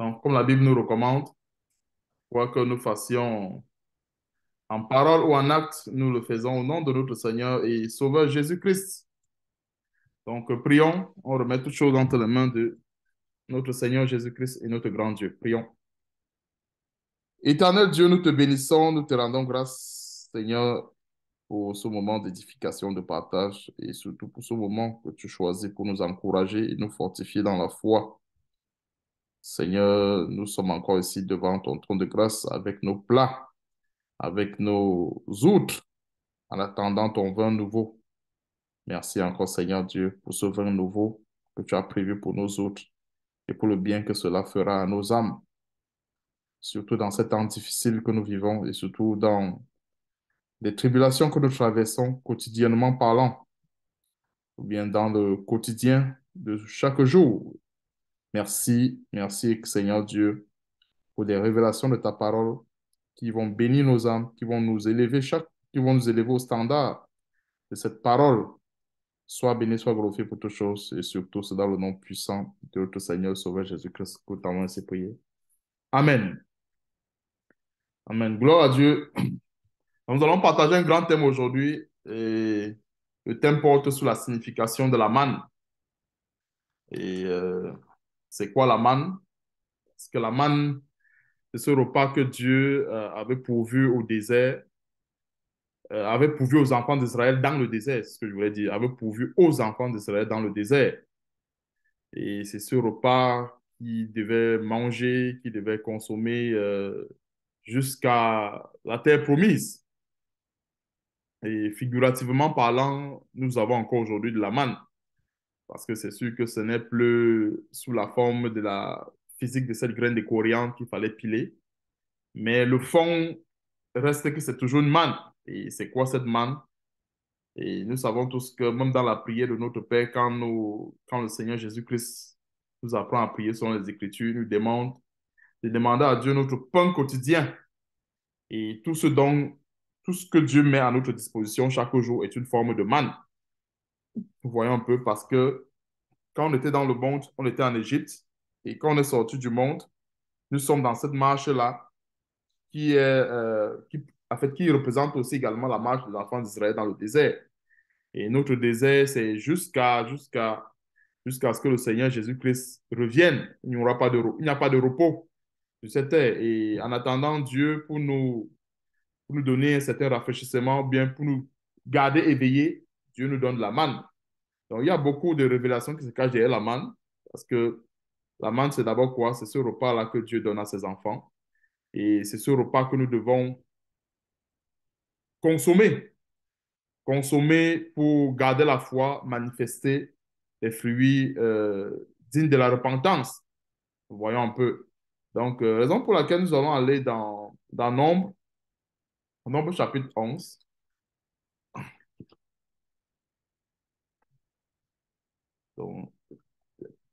Donc, comme la Bible nous recommande, quoi que nous fassions en parole ou en acte, nous le faisons au nom de notre Seigneur et Sauveur Jésus-Christ. Donc, prions, on remet toutes choses entre les mains de notre Seigneur Jésus-Christ et notre grand Dieu. Prions. Éternel Dieu, nous te bénissons, nous te rendons grâce, Seigneur, pour ce moment d'édification, de partage et surtout pour ce moment que tu choisis pour nous encourager et nous fortifier dans la foi. Seigneur, nous sommes encore ici devant ton trône de grâce avec nos plats, avec nos outres, en attendant ton vin nouveau. Merci encore, Seigneur Dieu, pour ce vin nouveau que tu as prévu pour nos outres et pour le bien que cela fera à nos âmes, surtout dans ces temps difficiles que nous vivons et surtout dans les tribulations que nous traversons quotidiennement parlant, ou bien dans le quotidien de chaque jour Merci, merci Seigneur Dieu pour les révélations de ta parole qui vont bénir nos âmes, qui vont nous élever chaque, qui vont nous élever au standard de cette parole. Sois béni, sois glorifié pour toutes choses et surtout c'est dans le nom puissant de notre Seigneur Sauveur Jésus-Christ que nous t'avons ainsi prié. Amen. Amen. Gloire à Dieu. Nous allons partager un grand thème aujourd'hui et le thème porte sur la signification de la manne. Et euh, c'est quoi la manne Parce que la manne, c'est ce repas que Dieu euh, avait pourvu au désert, euh, avait pourvu aux enfants d'Israël dans le désert, c'est ce que je voulais dire, avait pourvu aux enfants d'Israël dans le désert. Et c'est ce repas qu'ils devaient manger, qu'ils devaient consommer euh, jusqu'à la terre promise. Et figurativement parlant, nous avons encore aujourd'hui de la manne parce que c'est sûr que ce n'est plus sous la forme de la physique de cette graine de coriandre qu'il fallait piler. Mais le fond reste que c'est toujours une manne. Et c'est quoi cette manne Et nous savons tous que même dans la prière de notre Père, quand, nous, quand le Seigneur Jésus-Christ nous apprend à prier selon les Écritures, nous demande de demander à Dieu notre pain quotidien. Et tout ce, tout ce que Dieu met à notre disposition chaque jour est une forme de manne vous voyez un peu, parce que quand on était dans le monde, on était en Égypte, et quand on est sorti du monde, nous sommes dans cette marche-là qui, est, euh, qui, en fait, qui représente aussi également la marche des enfants d'Israël dans le désert. Et notre désert, c'est jusqu'à jusqu'à jusqu'à ce que le Seigneur Jésus-Christ revienne. Il n'y aura pas de il a pas de repos sur cette terre. Et en attendant Dieu pour nous pour nous donner un certain rafraîchissement, bien pour nous garder éveillés, Dieu nous donne la manne. Donc, il y a beaucoup de révélations qui se cachent derrière la manne, parce que la manne, c'est d'abord quoi C'est ce repas-là que Dieu donne à ses enfants. Et c'est ce repas que nous devons consommer. Consommer pour garder la foi, manifester les fruits euh, dignes de la repentance. Voyons un peu. Donc, euh, raison pour laquelle nous allons aller dans, dans Nombre, Nombre chapitre 11.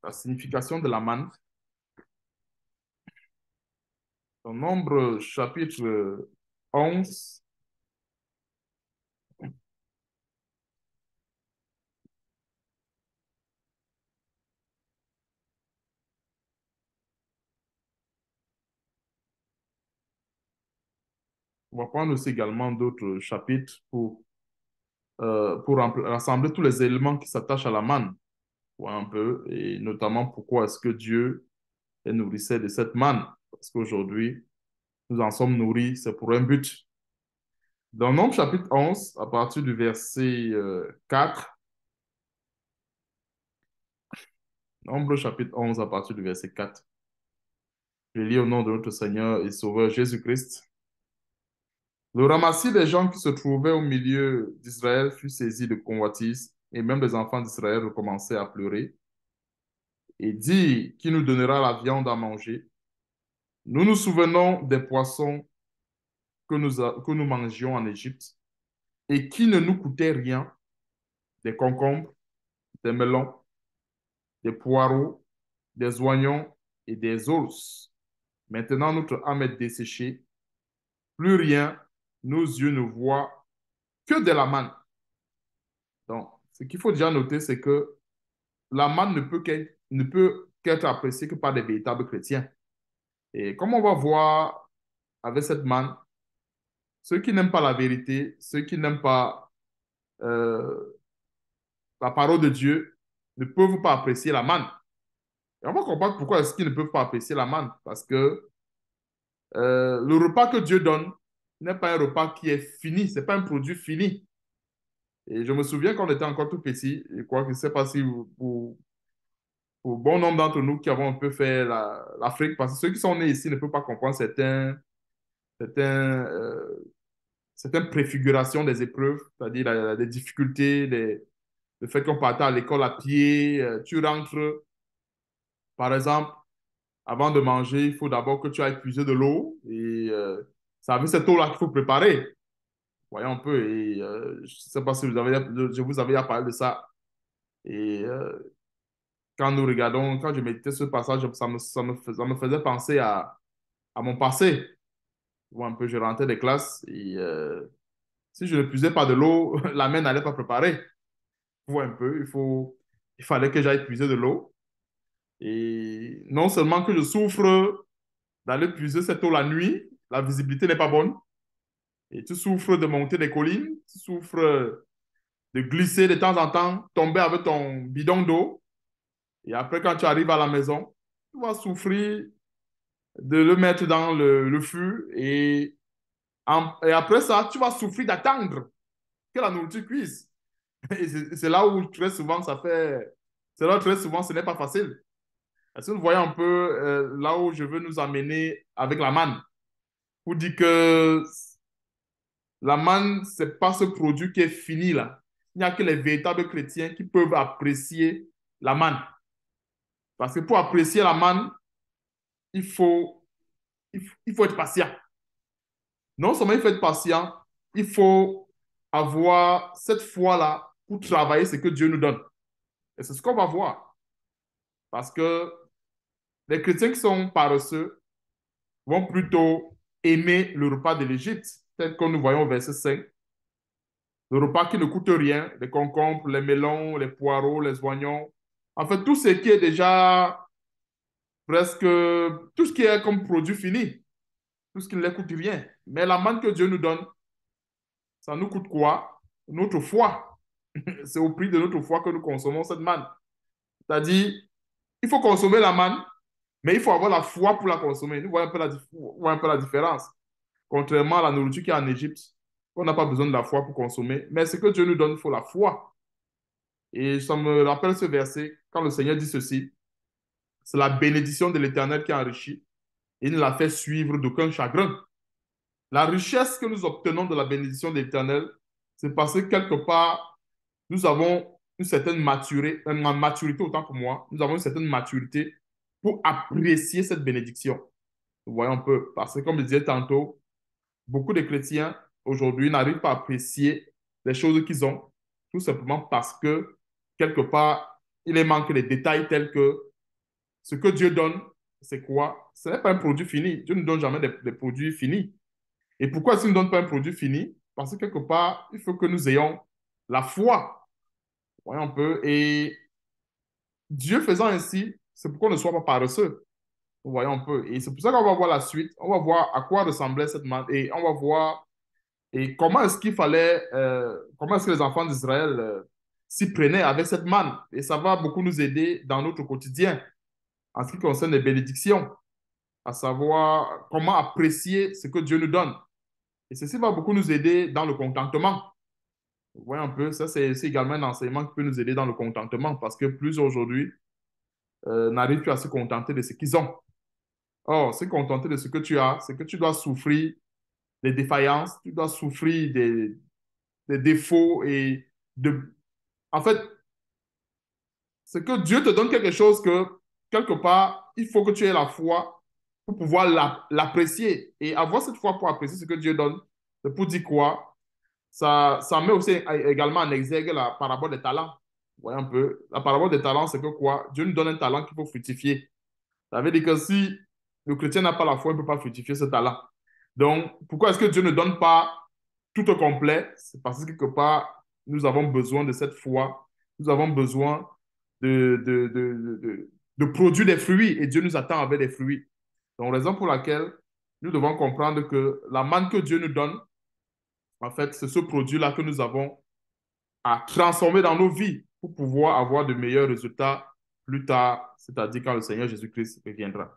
la signification de la manne. Dans Nombre chapitre 11, On va prendre aussi également d'autres chapitres pour, euh, pour rassembler tous les éléments qui s'attachent à la manne un peu, et notamment pourquoi est-ce que Dieu est nourrissait de cette manne. Parce qu'aujourd'hui, nous en sommes nourris, c'est pour un but. Dans Nombre chapitre 11, à partir du verset 4, euh, Nombre chapitre 11, à partir du verset 4, je lis au nom de notre Seigneur et Sauveur Jésus-Christ. Le ramassis des gens qui se trouvaient au milieu d'Israël fut saisi de convoitise et même les enfants d'Israël recommençaient à pleurer, et dit qui nous donnera la viande à manger. Nous nous souvenons des poissons que nous, que nous mangions en Égypte et qui ne nous coûtaient rien, des concombres, des melons, des poireaux, des oignons et des ours. Maintenant notre âme est desséchée, plus rien, nos yeux ne voient que de la manne. Donc, ce qu'il faut déjà noter, c'est que la manne ne peut qu'être appréciée que par des véritables chrétiens. Et comme on va voir avec cette manne, ceux qui n'aiment pas la vérité, ceux qui n'aiment pas euh, la parole de Dieu, ne peuvent pas apprécier la manne. Et on va comprendre pourquoi est-ce qu'ils ne peuvent pas apprécier la manne. Parce que euh, le repas que Dieu donne n'est pas un repas qui est fini, ce n'est pas un produit fini. Et je me souviens qu'on était encore tout petit. Je crois que c'est passé pour bon nombre d'entre nous qui avons un peu fait l'Afrique, parce que ceux qui sont nés ici ne peuvent pas comprendre certains, euh, certaines préfigurations des épreuves, c'est-à-dire des difficultés, le fait qu'on partait à l'école à pied, euh, tu rentres, par exemple, avant de manger, il faut d'abord que tu ailles puiser de l'eau, et euh, c'est avec cette eau-là qu'il faut préparer. Voyons un peu. Et, euh, je ne sais pas si vous avez, je vous avais parlé de ça. Et euh, quand nous regardons, quand je méditais ce passage, ça me, ça me, me faisait penser à, à mon passé. un peu, je rentrais des classes et euh, si je ne puisais pas de l'eau, la main n'allait pas préparer. un peu, il, faut, il fallait que j'aille puiser de l'eau. Et non seulement que je souffre d'aller puiser cette eau la nuit, la visibilité n'est pas bonne. Et tu souffres de monter des collines, tu souffres de glisser de temps en temps, tomber avec ton bidon d'eau. Et après, quand tu arrives à la maison, tu vas souffrir de le mettre dans le, le fût. Et, et après ça, tu vas souffrir d'attendre que la nourriture cuise. Et c'est là où très souvent ça fait. C'est là où très souvent ce n'est pas facile. Est-ce que vous voyez un peu euh, là où je veux nous amener avec la manne Pour dire que la manne, ce n'est pas ce produit qui est fini là. Il n'y a que les véritables chrétiens qui peuvent apprécier la manne. Parce que pour apprécier la manne, il faut, il faut, être patient. Non seulement il faut être patient, il faut avoir cette foi-là pour travailler ce que Dieu nous donne. Et c'est ce qu'on va voir. Parce que les chrétiens qui sont paresseux vont plutôt aimer le repas de l'Égypte peut-être que nous voyons verset 5. Le repas qui ne coûte rien, les concombres, les melons, les poireaux, les oignons, en fait, tout ce qui est déjà presque, tout ce qui est comme produit fini, tout ce qui ne les coûte rien. Mais la manne que Dieu nous donne, ça nous coûte quoi Notre foi. C'est au prix de notre foi que nous consommons cette manne. C'est-à-dire, il faut consommer la manne, mais il faut avoir la foi pour la consommer. Nous voyons un peu la différence. Contrairement à la nourriture qui est en Égypte, on n'a pas besoin de la foi pour consommer. Mais ce que Dieu nous donne, il faut la foi. Et ça me rappelle ce verset quand le Seigneur dit ceci c'est la bénédiction de l'Éternel qui enrichit. et ne la fait suivre d'aucun chagrin. La richesse que nous obtenons de la bénédiction de l'Éternel, c'est parce que quelque part, nous avons une certaine maturité, une maturité autant que moi, nous avons une certaine maturité pour apprécier cette bénédiction. Vous voyez un peu, parce que comme je disais tantôt, beaucoup de chrétiens aujourd'hui n'arrivent pas à apprécier les choses qu'ils ont, tout simplement parce que, quelque part, il manque les détails tels que ce que Dieu donne, c'est quoi Ce n'est pas un produit fini. Dieu ne donne jamais des, produits finis. Et pourquoi est-ce ne donne pas un produit fini Parce que, quelque part, il faut que nous ayons la foi. Voyons un peu. Et Dieu faisant ainsi, c'est pourquoi qu'on ne soit pas paresseux voyons un peu. Et c'est pour ça qu'on va voir la suite. On va voir à quoi ressemblait cette manne. Et on va voir et comment est-ce qu'il fallait, euh, comment est-ce que les enfants d'Israël euh, s'y prenaient avec cette manne. Et ça va beaucoup nous aider dans notre quotidien en ce qui concerne les bénédictions, à savoir comment apprécier ce que Dieu nous donne. Et ceci va beaucoup nous aider dans le contentement. Vous voyez un peu, ça c'est également un enseignement qui peut nous aider dans le contentement parce que plus aujourd'hui euh, n'arrive plus à se contenter de ce qu'ils ont. Oh, c'est contenter de ce que tu as, c'est que tu dois souffrir des défaillances, tu dois souffrir des, défauts et de... En fait, c'est que Dieu te donne quelque chose que, quelque part, il faut que tu aies la foi pour pouvoir l'apprécier. Et avoir cette foi pour apprécier ce que Dieu donne, c'est pour dire quoi ça, ça met aussi également en exergue la parabole des talents. voyez un peu La parabole des talents, c'est que quoi Dieu nous donne un talent qu'il faut fructifier. Ça veut dire que si le chrétien n'a pas la foi, il ne peut pas fructifier ce talent. Donc, pourquoi est-ce que Dieu ne donne pas tout au complet C'est parce que quelque part, nous avons besoin de cette foi. Nous avons besoin de, de, de, de produire des fruits et Dieu nous attend avec des fruits. Donc, raison pour laquelle nous devons comprendre que la manne que Dieu nous donne, en fait, c'est ce produit-là que nous avons à transformer dans nos vies pour pouvoir avoir de meilleurs résultats plus tard, c'est-à-dire quand le Seigneur Jésus-Christ reviendra.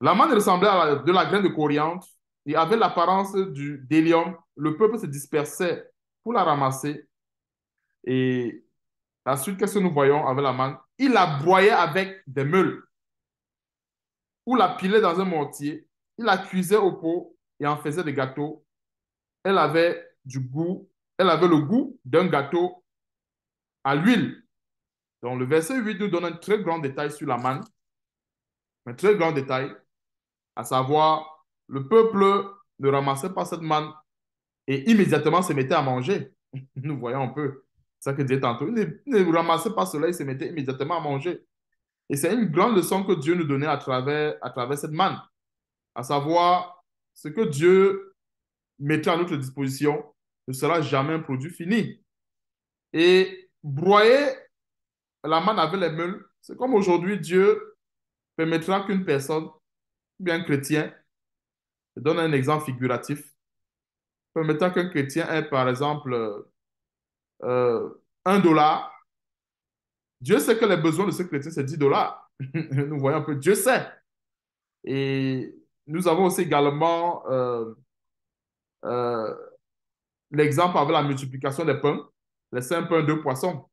La manne ressemblait à de la graine de coriandre et avait l'apparence du d'hélium. Le peuple se dispersait pour la ramasser. Et la suite, qu'est-ce que nous voyons avec la manne Il la broyait avec des meules ou la pilait dans un mortier. Il la cuisait au pot et en faisait des gâteaux. Elle avait du goût, elle avait le goût d'un gâteau à l'huile. Donc le verset 8 nous donne un très grand détail sur la manne. Un très grand détail à savoir le peuple ne ramassait pas cette manne et immédiatement se mettait à manger. Nous voyons un peu ça que disait tantôt. Il ne ramassait pas cela, il se mettait immédiatement à manger. Et c'est une grande leçon que Dieu nous donnait à travers, à travers cette manne, à savoir ce que Dieu mettait à notre disposition ne sera jamais un produit fini. Et broyer la manne avec les meules, c'est comme aujourd'hui Dieu permettra qu'une personne Bien un chrétien, je donne un exemple figuratif, permettant qu'un chrétien ait par exemple euh, euh, un dollar, Dieu sait que les besoins de ce chrétien, c'est 10 dollars. nous voyons un peu, Dieu sait. Et nous avons aussi également euh, l'exemple avec la multiplication des pains, les 5 pains, de poissons.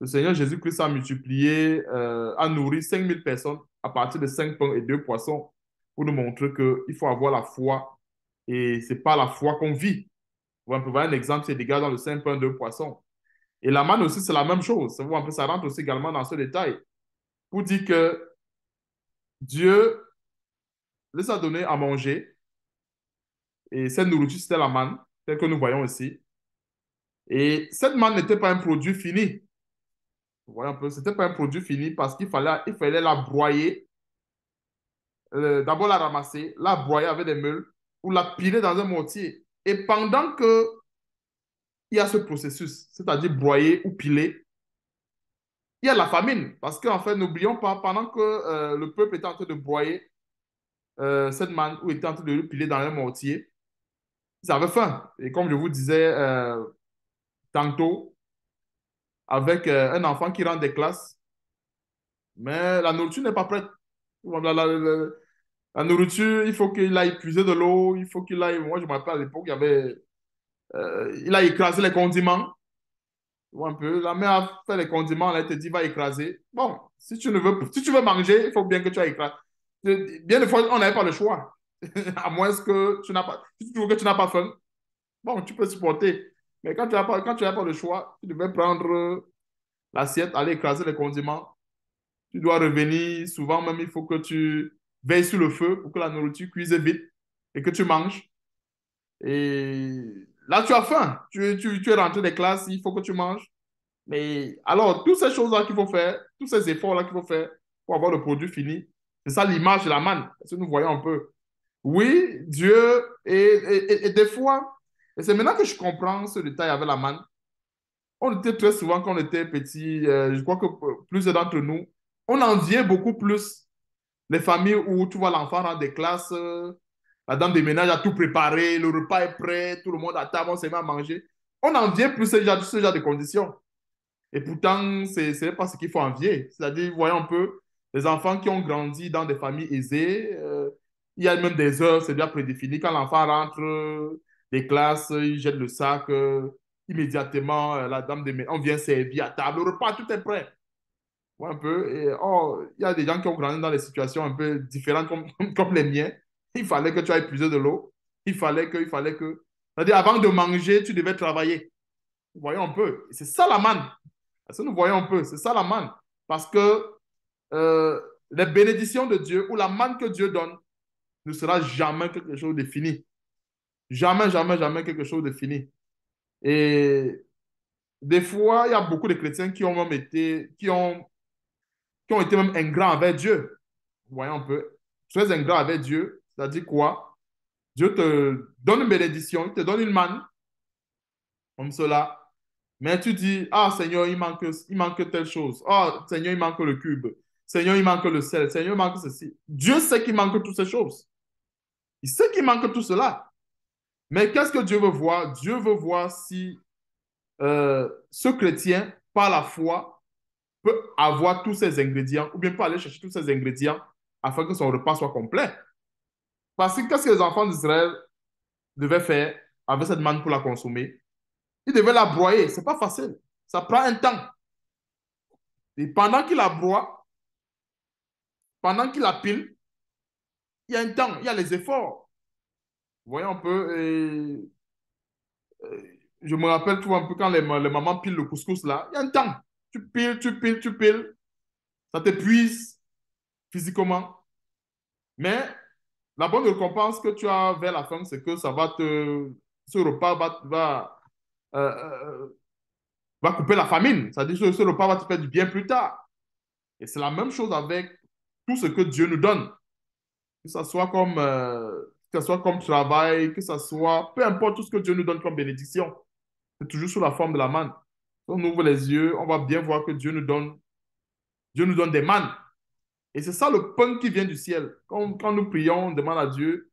Le Seigneur Jésus-Christ a multiplié, a nourri 5000 personnes à partir de 5 pains et 2 poissons pour nous montrer qu'il faut avoir la foi et c'est pas la foi qu'on vit. On peut voir un exemple, c'est des gars dans le 5 pains, 2 poissons. Et la manne aussi, c'est la même chose. Ça, ça rentre aussi également dans ce détail pour dire que Dieu les a donnés à manger et cette nourriture, c'était la manne, telle que nous voyons ici. Et cette manne n'était pas un produit fini. Vous voyez un peu, ce pas un produit fini parce qu'il fallait, il fallait la broyer, euh, d'abord la ramasser, la broyer avec des meules ou la piler dans un mortier. Et pendant que il y a ce processus, c'est-à-dire broyer ou piler, il y a la famine. Parce qu'en fait, n'oublions pas, pendant que euh, le peuple était en train de broyer euh, cette manne ou était en train de le piler dans un mortier, ça avait faim. Et comme je vous disais tantôt, avec euh, un enfant qui rentre des classes, mais la nourriture n'est pas prête. La, nourriture, il faut qu'il aille puiser de l'eau, il faut qu'il aille. Moi, je me rappelle à l'époque, il y avait. Euh, il a écrasé les condiments. Un peu. La mère a fait les condiments, elle a dit va écraser. Bon, si tu ne veux, si tu veux manger, il faut bien que tu écrasé. Bien des fois, on n'avait pas le choix. à moins que tu n'as pas. Si tu trouves que tu n'as pas faim, bon, tu peux supporter. Mais quand tu n'as pas, le choix, tu devais prendre l'assiette, aller écraser les condiments. Tu dois revenir. Souvent même, il faut que tu veilles sur le feu pour que la nourriture cuise vite et que tu manges. Et là, tu as faim. Tu, tu, es rentré des classes, il faut que tu manges. Mais alors, toutes ces choses-là qu'il faut faire, tous ces efforts-là qu'il faut faire pour avoir le produit fini, c'est ça l'image de la manne. Parce que nous voyons un peu. Oui, Dieu, est et des fois, et c'est maintenant que je comprends ce détail avec la manne. On était très souvent, quand on était petit, euh, je crois que plusieurs d'entre nous, on enviait beaucoup plus les familles où tu vois l'enfant dans des classes, euh, la dame des ménages a tout préparé, le repas est prêt, tout le monde à table, on s'est mis à manger. On enviait plus ce genre, ce genre de conditions. Et pourtant, ce n'est pas ce qu'il faut envier. C'est-à-dire, voyons un peu, les enfants qui ont grandi dans des familles aisées, euh, il y a même des heures, c'est bien prédéfini. Quand l'enfant rentre, des classes, ils jettent le sac. Euh, immédiatement, euh, la dame de on vient servir à table, le repas, tout est prêt. Voyez un peu. Oh, il y a des gens qui ont grandi dans des situations un peu différentes comme, les miens. Il fallait que tu ailles puiser de l'eau. Il fallait que, il fallait que. C'est-à-dire, avant de manger, tu devais travailler. Voyons un peu. C'est ça la manne. Ça, nous voyons un peu. C'est ça la manne. Parce que euh, les bénédictions de Dieu ou la manne que Dieu donne ne sera jamais quelque chose de fini. Jamais, jamais, jamais quelque chose de fini. Et des fois, il y a beaucoup de chrétiens qui ont même été, qui ont, qui ont été même ingrats avec Dieu. Voyons un peu. es ingrat avec Dieu, ça dit quoi? Dieu te donne une bénédiction, il te donne une manne, comme cela. Mais tu dis, ah Seigneur, il manque, il manque telle chose. Ah Seigneur, il manque le cube. Seigneur, il manque le sel. Seigneur, il manque ceci. Dieu sait qu'il manque toutes ces choses. Il sait qu'il manque tout cela. Mais qu'est-ce que Dieu veut voir Dieu veut voir si euh, ce chrétien, par la foi, peut avoir tous ses ingrédients, ou bien peut aller chercher tous ses ingrédients afin que son repas soit complet. Parce que qu'est-ce que les enfants d'Israël devaient faire avec cette manne pour la consommer Ils devaient la broyer. Ce n'est pas facile. Ça prend un temps. Et pendant qu'il la broie, pendant qu'il la pile, il y a un temps, il y a les efforts voyez un peu. Et... Je me rappelle, toujours un peu quand les, mamans pilent le couscous là, il y a un temps. Tu piles, tu piles, tu piles. Ça t'épuise physiquement. Mais la bonne récompense que tu as vers la femme, c'est que ça va te. Ce repas va, va, euh, euh, euh, va couper la famine. ça à dire que ce repas va te faire du bien plus tard. Et c'est la même chose avec tout ce que Dieu nous donne. Que ce soit comme que ce soit comme travail, que ce soit, peu importe tout ce que Dieu nous donne comme bénédiction, c'est toujours sous la forme de la manne. Quand on ouvre les yeux, on va bien voir que Dieu nous donne, Dieu nous donne des mannes. Et c'est ça le pain qui vient du ciel. Quand, quand nous prions, on demande à Dieu,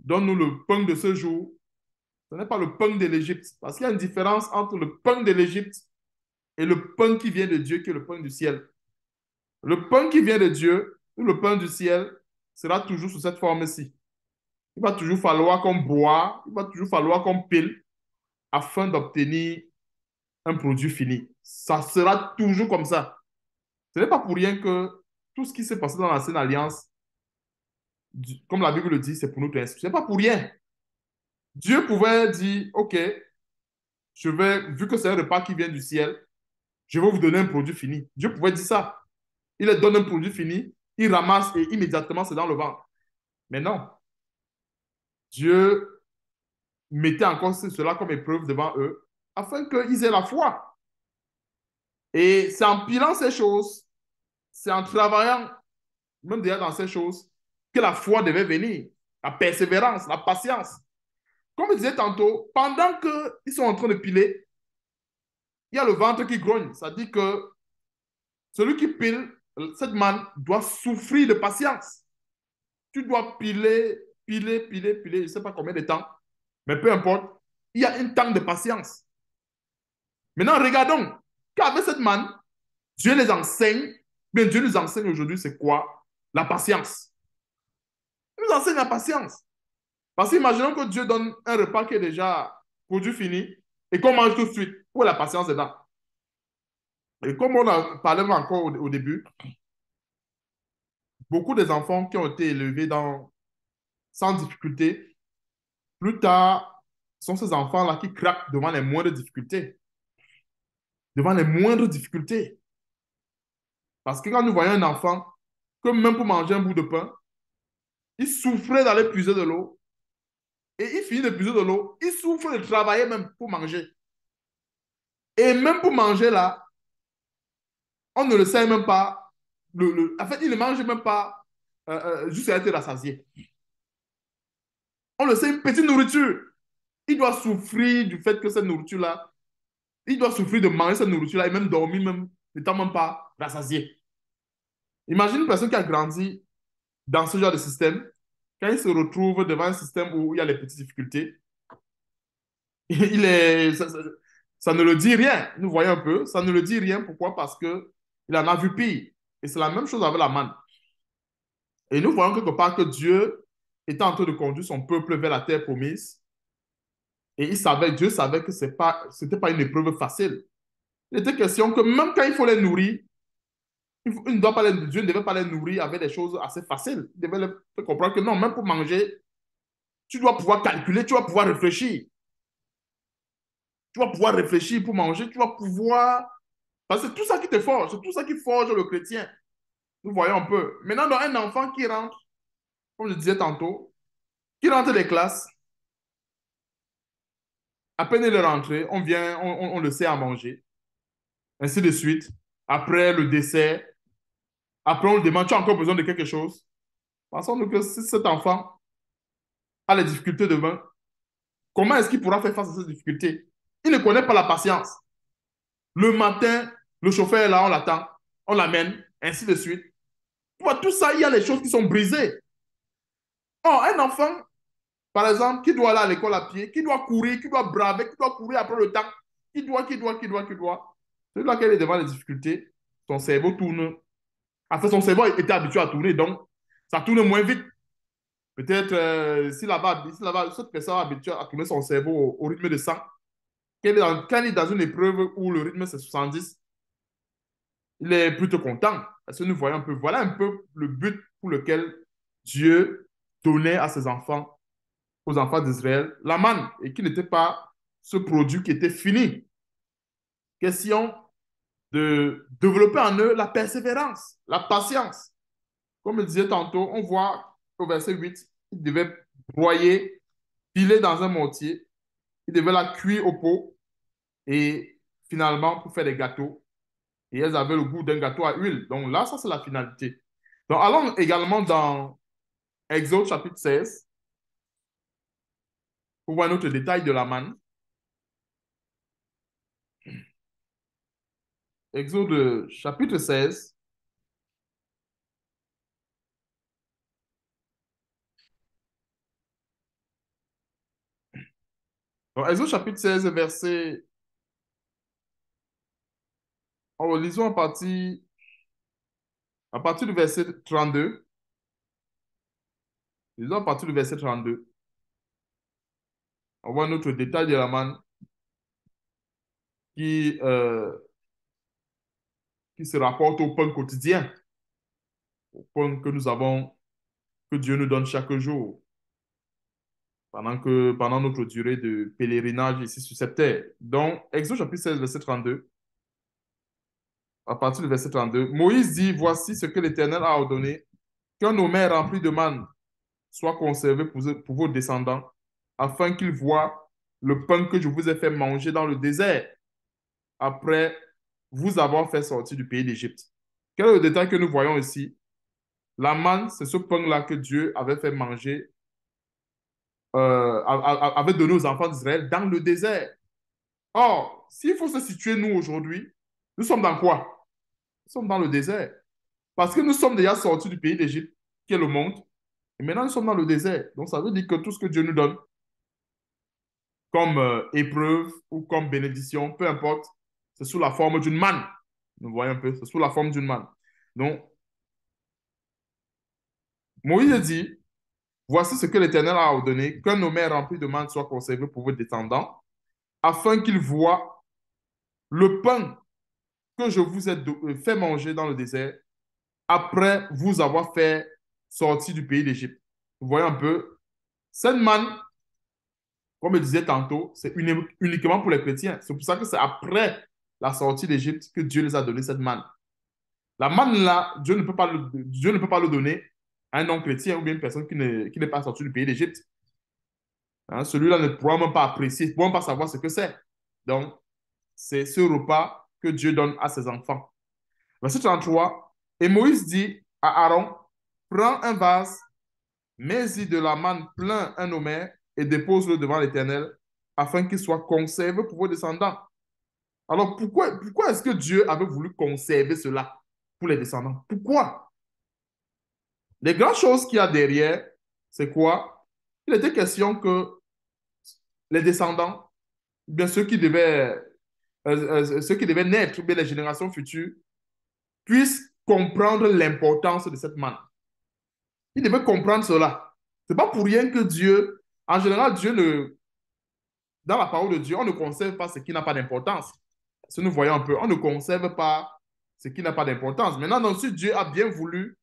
donne-nous le pain de ce jour. Ce n'est pas le pain de l'Égypte, parce qu'il y a une différence entre le pain de l'Égypte et le pain qui vient de Dieu, qui est le pain du ciel. Le pain qui vient de Dieu, ou le pain du ciel, sera toujours sous cette forme-ci. Il va toujours falloir qu'on boit, il va toujours falloir qu'on pile afin d'obtenir un produit fini. Ça sera toujours comme ça. Ce n'est pas pour rien que tout ce qui s'est passé dans la scène alliance, comme la Bible le dit, c'est pour nous tous. Ce n'est pas pour rien. Dieu pouvait dire, OK, je vais, vu que c'est un repas qui vient du ciel, je vais vous donner un produit fini. Dieu pouvait dire ça. Il donne un produit fini, il ramasse et immédiatement c'est dans le ventre. Mais non, Dieu mettait encore cela comme épreuve devant eux afin qu'ils aient la foi. Et c'est en pilant ces choses, c'est en travaillant même déjà dans ces choses que la foi devait venir, la persévérance, la patience. Comme je disais tantôt, pendant qu'ils sont en train de piler, il y a le ventre qui grogne. Ça dit que celui qui pile, cette manne, doit souffrir de patience. Tu dois piler pilé, pilé, pilé, je ne sais pas combien de temps, mais peu importe, il y a un temps de patience. Maintenant, regardons qu'avec cette manne, Dieu les enseigne, mais Dieu nous enseigne aujourd'hui, c'est quoi La patience. Il nous enseigne la patience. Parce que imaginons que Dieu donne un repas qui est déjà produit fini et qu'on mange tout de suite. Où est la patience là. Et comme on a parlé encore au début, beaucoup des enfants qui ont été élevés dans sans difficulté. Plus tard, ce sont ces enfants-là qui craquent devant les moindres difficultés. Devant les moindres difficultés. Parce que quand nous voyons un enfant, que même pour manger un bout de pain, il souffrait d'aller puiser de l'eau. Et il finit de puiser de l'eau. Il souffre de travailler même pour manger. Et même pour manger là, on ne le sait même pas. en fait, il ne mange même pas euh, euh jusqu'à être rassasié. On le sait, une petite nourriture. Il doit souffrir du fait que cette nourriture-là, il doit souffrir de manger cette nourriture-là et même dormir, même, n'étant même pas rassasié. Imagine une personne qui a grandi dans ce genre de système, quand il se retrouve devant un système où il y a les petites difficultés, il est, ça, ne le dit rien. Nous voyons un peu, ça ne le dit rien. Pourquoi Parce qu'il en a vu pire. Et c'est la même chose avec la manne. Et nous voyons quelque part que Dieu était en train de conduire son peuple vers la terre promise. Et il savait, Dieu savait que ce n'était pas, pas une épreuve facile. Il était question que même quand il faut les nourrir, il ne doit pas Dieu ne devait pas les nourrir avec des choses assez faciles. Il devait comprendre que non, même pour manger, tu dois pouvoir calculer, tu dois pouvoir réfléchir. Tu dois pouvoir réfléchir pour manger, tu dois pouvoir... Parce que c'est tout ça qui te forge, c'est tout ça qui forge le chrétien. Nous voyons un peu. Maintenant, dans un enfant qui rentre comme je disais tantôt, qui rentre des classes, à peine il est rentré, on vient, on, le sait à manger, ainsi de suite. Après le dessert, après on le demande, tu as encore besoin de quelque chose. Pensons que si cet enfant a les difficultés demain, comment est-ce qu'il pourra faire face à ces difficultés Il ne connaît pas la patience. Le matin, le chauffeur est là, on l'attend, on l'amène, ainsi de suite. Pour tout ça, il y a les choses qui sont brisées. Oh, un enfant, par exemple, qui doit aller à l'école à pied, qui doit courir, qui doit braver, qui doit courir après le temps, qui doit, qui doit, qui doit, qui doit, celui-là qui est devant les difficultés, son cerveau tourne. fait son cerveau était habitué à tourner, donc ça tourne moins vite. Peut-être euh, si là-bas, si là cette personne est habituée à tourner son cerveau au, rythme de 100, qu'elle quand il est dans une épreuve où le rythme c'est 70, il est plutôt content. Parce que nous voyons un peu, voilà un peu le but pour lequel Dieu donnait à ses enfants, aux enfants d'Israël, la manne, et qui n'était pas ce produit qui était fini. Question de développer en eux la persévérance, la patience. Comme je disais tantôt, on voit au verset 8, ils devaient broyer, filer dans un mortier, ils devaient la cuire au pot et finalement pour faire des gâteaux. Et elles avaient le goût d'un gâteau à huile. Donc là, ça c'est la finalité. Donc allons également dans Exode chapitre 16. Pour voir autre détail de la manne. Exode chapitre 16. Exode chapitre 16, verset. en lisons en partie à partir du verset 32. Disons à partir du verset 32. On voit un autre détail de la manne qui, euh, qui se rapporte au pain quotidien, au pain que nous avons, que Dieu nous donne chaque jour pendant, que, pendant notre durée de pèlerinage ici sur cette terre. Donc, Exode chapitre 16, verset 32. À partir du verset 32, Moïse dit, voici ce que l'Éternel a ordonné, qu'un homme rempli de manne soit conservé pour, vos descendants, afin qu'ils voient le pain que je vous ai fait manger dans le désert après vous avoir fait sortir du pays d'Égypte. Quel est le détail que nous voyons ici La manne, c'est ce pain-là que Dieu avait fait manger, euh, avait donné aux enfants d'Israël dans le désert. Or, s'il faut se situer, nous, aujourd'hui, nous sommes dans quoi Nous sommes dans le désert. Parce que nous sommes déjà sortis du pays d'Égypte, qui est le monde, et maintenant, nous sommes dans le désert. Donc, ça veut dire que tout ce que Dieu nous donne, comme euh, épreuve ou comme bénédiction, peu importe, c'est sous la forme d'une manne. Vous voyez un peu, c'est sous la forme d'une manne. Donc, Moïse dit, voici ce que l'Éternel a ordonné, qu'un homme rempli de manne soit conservé pour vos descendants, afin qu'ils voient le pain que je vous ai euh, fait manger dans le désert, après vous avoir fait Sortie du pays d'Égypte. Vous voyez un peu, cette manne, comme je disais tantôt, c'est uniquement pour les chrétiens. C'est pour ça que c'est après la sortie d'Égypte que Dieu les a donné cette manne. La manne là, Dieu ne peut pas le, Dieu ne peut pas le donner à un non-chrétien ou bien une personne qui n'est pas sortie du pays d'Égypte. Hein, celui-là ne pourra même pas apprécier, ne pourra même pas savoir ce que c'est. Donc, c'est ce repas que Dieu donne à ses enfants. Verset 33, et Moïse dit à Aaron, prends un vase, mets-y de la manne plein un homère et dépose-le devant l'Éternel afin qu'il soit conservé pour vos descendants. Alors pourquoi, pourquoi est-ce que Dieu avait voulu conserver cela pour les descendants Pourquoi Les grandes choses qu'il y a derrière, c'est quoi Il était question que les descendants, bien ceux qui devaient, euh, euh, ceux qui devaient naître, les générations futures, puissent comprendre l'importance de cette manne. Il devait comprendre cela. Ce n'est pas pour rien que Dieu, en général, Dieu ne, dans la parole de Dieu, on ne conserve pas ce qui n'a pas d'importance. Si nous voyons un peu, on ne conserve pas ce qui n'a pas d'importance. Maintenant, non si Dieu a bien voulu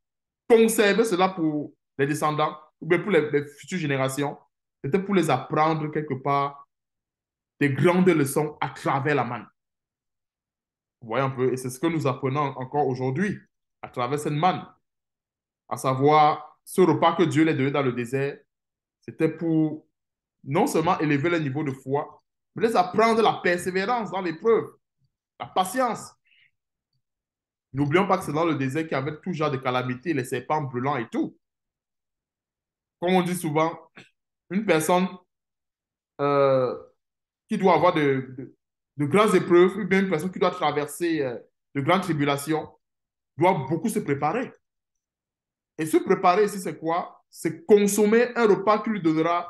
conserver cela pour les descendants, ou bien pour les, les futures générations, c'était pour les apprendre quelque part des grandes leçons à travers la manne. Vous voyez un peu, et c'est ce que nous apprenons encore aujourd'hui à travers cette manne, à savoir ce repas que Dieu les donné dans le désert, c'était pour non seulement élever le niveau de foi, mais les apprendre la persévérance dans l'épreuve, la patience. N'oublions pas que c'est dans le désert qu'il y avait tout genre de calamités, les serpents brûlants et tout. Comme on dit souvent, une personne euh, qui doit avoir de, grandes épreuves, ou bien une personne qui doit traverser euh, de grandes tribulations, doit beaucoup se préparer. Et se préparer ici, c'est quoi C'est consommer un repas qui lui donnera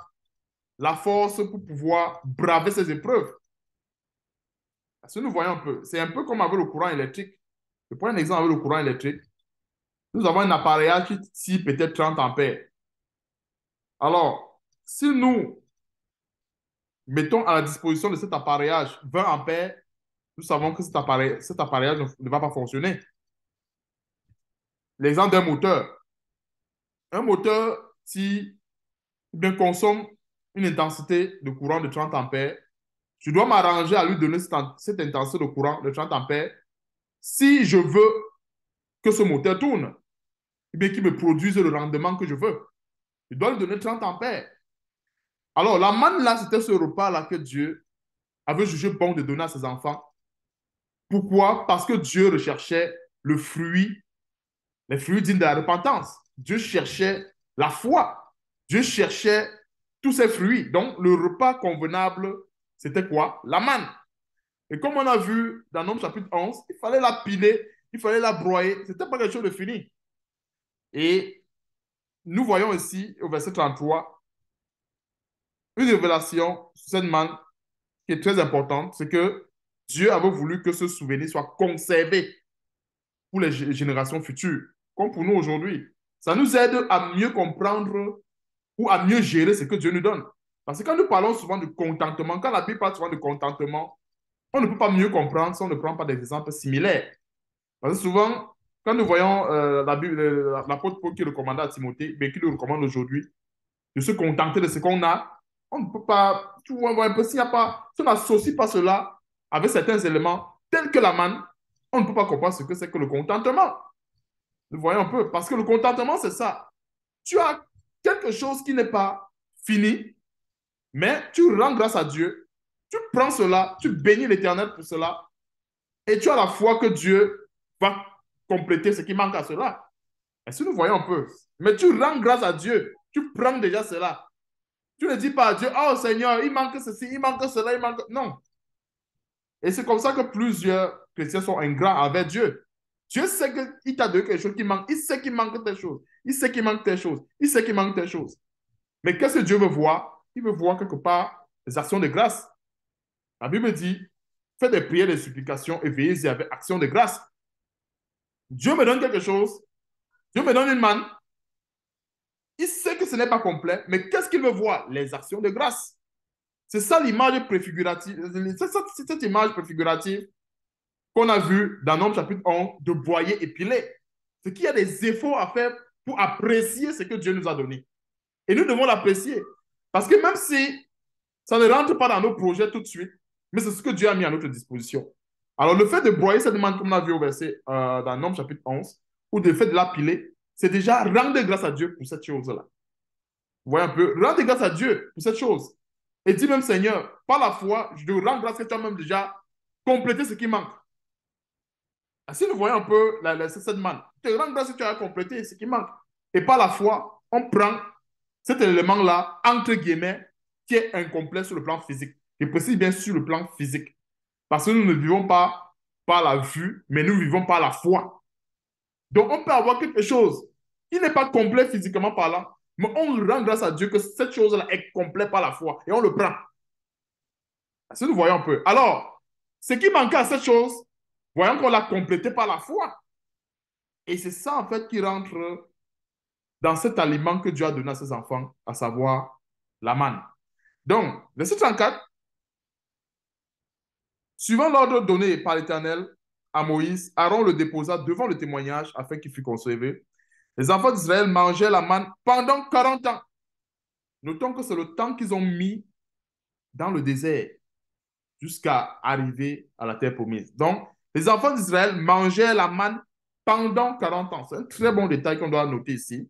la force pour pouvoir braver ses épreuves. Parce que nous voyons un peu, c'est un peu comme avec le courant électrique. Je prends un exemple avec le courant électrique. Nous avons un appareillage qui tire peut-être 30 ampères. Alors, si nous mettons à la disposition de cet appareillage 20 ampères, nous savons que cet, appareil, cet appareillage ne va pas fonctionner. L'exemple d'un moteur. Un moteur, si bien consomme une intensité de courant de 30 ampères, je dois m'arranger à lui donner cette intensité de courant de 30 ampères si je veux que ce moteur tourne et eh bien qu'il me produise le rendement que je veux. il doit lui donner 30 ampères. Alors, la manne là, c'était ce repas-là que Dieu avait jugé bon de donner à ses enfants. Pourquoi Parce que Dieu recherchait le fruit, les fruits dignes de la repentance. Dieu cherchait la foi. Dieu cherchait tous ses fruits. Donc, le repas convenable, c'était quoi La manne. Et comme on a vu dans Nombre chapitre 11, il fallait la piler, il fallait la broyer. Ce n'était pas quelque chose de fini. Et nous voyons ici, au verset 33, une révélation sur cette manne qui est très importante. C'est que Dieu avait voulu que ce souvenir soit conservé pour les générations futures, comme pour nous aujourd'hui. Ça nous aide à mieux comprendre ou à mieux gérer ce que Dieu nous donne. Parce que quand nous parlons souvent de contentement, quand la Bible parle souvent de contentement, on ne peut pas mieux comprendre si on ne prend pas des exemples similaires. Parce que souvent, quand nous voyons euh, la Bible, euh, l'apôtre Paul qui recommande à Timothée, mais ben, qui nous recommande aujourd'hui, de se contenter de ce qu'on a, on ne peut pas, tu vois, un peu, pas, si on n'associe pas cela avec certains éléments tels que la manne, on ne peut pas comprendre ce que c'est que le contentement voyons un peu. Parce que le contentement, c'est ça. Tu as quelque chose qui n'est pas fini, mais tu rends grâce à Dieu. Tu prends cela, tu bénis l'Éternel pour cela. Et tu as la foi que Dieu va compléter ce qui manque à cela. Et si nous voyons un peu, mais tu rends grâce à Dieu, tu prends déjà cela. Tu ne dis pas à Dieu, oh Seigneur, il manque ceci, il manque cela, il manque. Non. Et c'est comme ça que plusieurs chrétiens sont ingrats avec Dieu. Dieu sait qu'il t'a donné quelque chose qui manque. Il sait qu'il manque tes choses. Il sait qu'il manque tes choses. Il sait qu'il manque tes choses. Mais qu'est-ce que Dieu veut voir Il veut voir quelque part les actions de grâce. La Bible dit Fais des prières, des supplications et veillez y avec action de grâce. Dieu me donne quelque chose. Dieu me donne une manne. Il sait que ce n'est pas complet, mais qu'est-ce qu'il veut voir Les actions de grâce. C'est ça l'image préfigurative. C'est cette image préfigurative qu'on a vu dans Nombre chapitre 11 de broyer et piler. C'est qu'il y a des efforts à faire pour apprécier ce que Dieu nous a donné. Et nous devons l'apprécier. Parce que même si ça ne rentre pas dans nos projets tout de suite, mais c'est ce que Dieu a mis à notre disposition. Alors, le fait de broyer cette demande, comme on a vu au verset euh, dans Nombre chapitre 11, ou de fait de la c'est déjà rendre grâce à Dieu pour cette chose-là. Vous voyez un peu, rendre grâce à Dieu pour cette chose. Et dis même, Seigneur, par la foi, je dois rendre grâce que tu as même déjà complété ce qui manque. Ah, si nous voyons un peu la, la, cette demande. Tu te rends que tu as complété ce qui manque. Et par la foi, on prend cet élément-là, entre guillemets, qui est incomplet sur le plan physique. Et précise bien sur le plan physique. Parce que nous ne vivons pas par la vue, mais nous vivons par la foi. Donc, on peut avoir quelque chose. qui n'est pas complet physiquement parlant, mais on rend grâce à Dieu que cette chose-là est complète par la foi et on le prend. Si nous voyons un peu. Alors, ce qui manquait à cette chose, Voyons qu'on l'a complété par la foi. Et c'est ça, en fait, qui rentre dans cet aliment que Dieu a donné à ses enfants, à savoir la manne. Donc, verset 34, suivant l'ordre donné par l'Éternel à Moïse, Aaron le déposa devant le témoignage afin qu'il fût conservé. Les enfants d'Israël mangeaient la manne pendant 40 ans. Notons que c'est le temps qu'ils ont mis dans le désert jusqu'à arriver à la terre promise. Donc, les enfants d'Israël mangeaient la manne pendant 40 ans. C'est un très bon détail qu'on doit noter ici.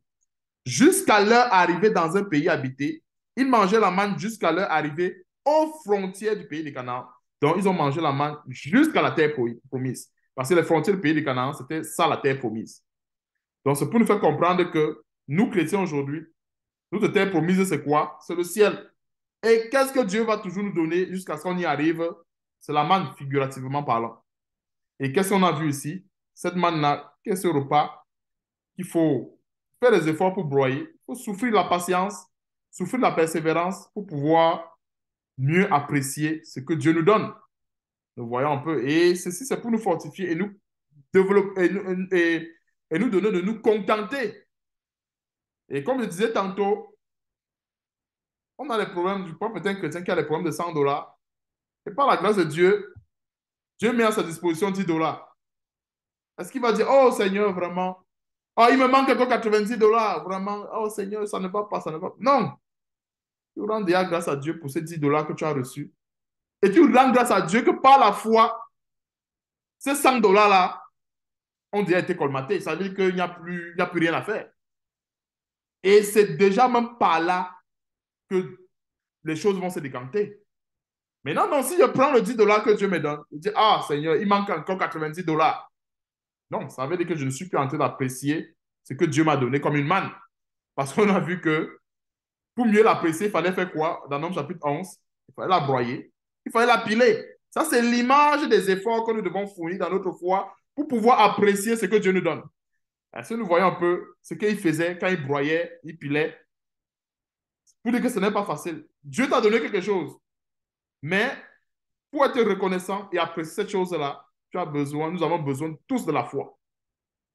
Jusqu'à leur arrivée dans un pays habité, ils mangeaient la manne jusqu'à leur arrivée aux frontières du pays des Canaan. Donc, ils ont mangé la manne jusqu'à la terre promise. Parce que les frontières du pays des Canaan, c'était ça la terre promise. Donc, c'est pour nous faire comprendre que nous, chrétiens aujourd'hui, notre terre promise, c'est quoi C'est le ciel. Et qu'est-ce que Dieu va toujours nous donner jusqu'à ce qu'on y arrive C'est la manne, figurativement parlant. Et qu'est-ce qu'on a vu ici Cette manne-là, qu'est ce ce repas qu'il faut faire des efforts pour broyer, il faut souffrir la patience, souffrir la persévérance pour pouvoir mieux apprécier ce que Dieu nous donne. Nous voyons un peu. Et ceci, c'est pour nous fortifier et nous, développer, et nous, nous donner de nous contenter. Et comme je disais tantôt, on a les problèmes, je pense peut-être un chrétien qui a les problèmes de 100 dollars. Et par la grâce de Dieu, Dieu met à sa disposition 10 dollars. Est-ce qu'il va dire, oh Seigneur, vraiment, oh, il me manque encore 90 dollars, vraiment, oh Seigneur, ça ne va pas, ça ne va pas. Non. Tu rends déjà grâce à Dieu pour ces 10 dollars que tu as reçus. Et tu rends grâce à Dieu que par la foi, ces 100 dollars-là ont déjà été colmatés. Ça veut dire qu'il n'y a, plus, il a plus rien à faire. Et c'est déjà même par là que les choses vont se décanter. Maintenant, donc, si je prends le 10 dollars que Dieu me donne, je dis, ah Seigneur, il manque encore 90 dollars. Non, ça veut dire que je ne suis plus en train d'apprécier ce que Dieu m'a donné comme une manne. Parce qu'on a vu que pour mieux l'apprécier, il fallait faire quoi Dans Nom chapitre 11, il fallait la broyer, il fallait la piler. Ça, c'est l'image des efforts que nous devons fournir dans notre foi pour pouvoir apprécier ce que Dieu nous donne. si nous voyons un peu ce qu'il faisait quand il broyait, il pilait, pour dire que ce n'est pas facile. Dieu t'a donné quelque chose. Mais pour être reconnaissant et apprécier cette chose-là, tu as besoin, nous avons besoin tous de la foi.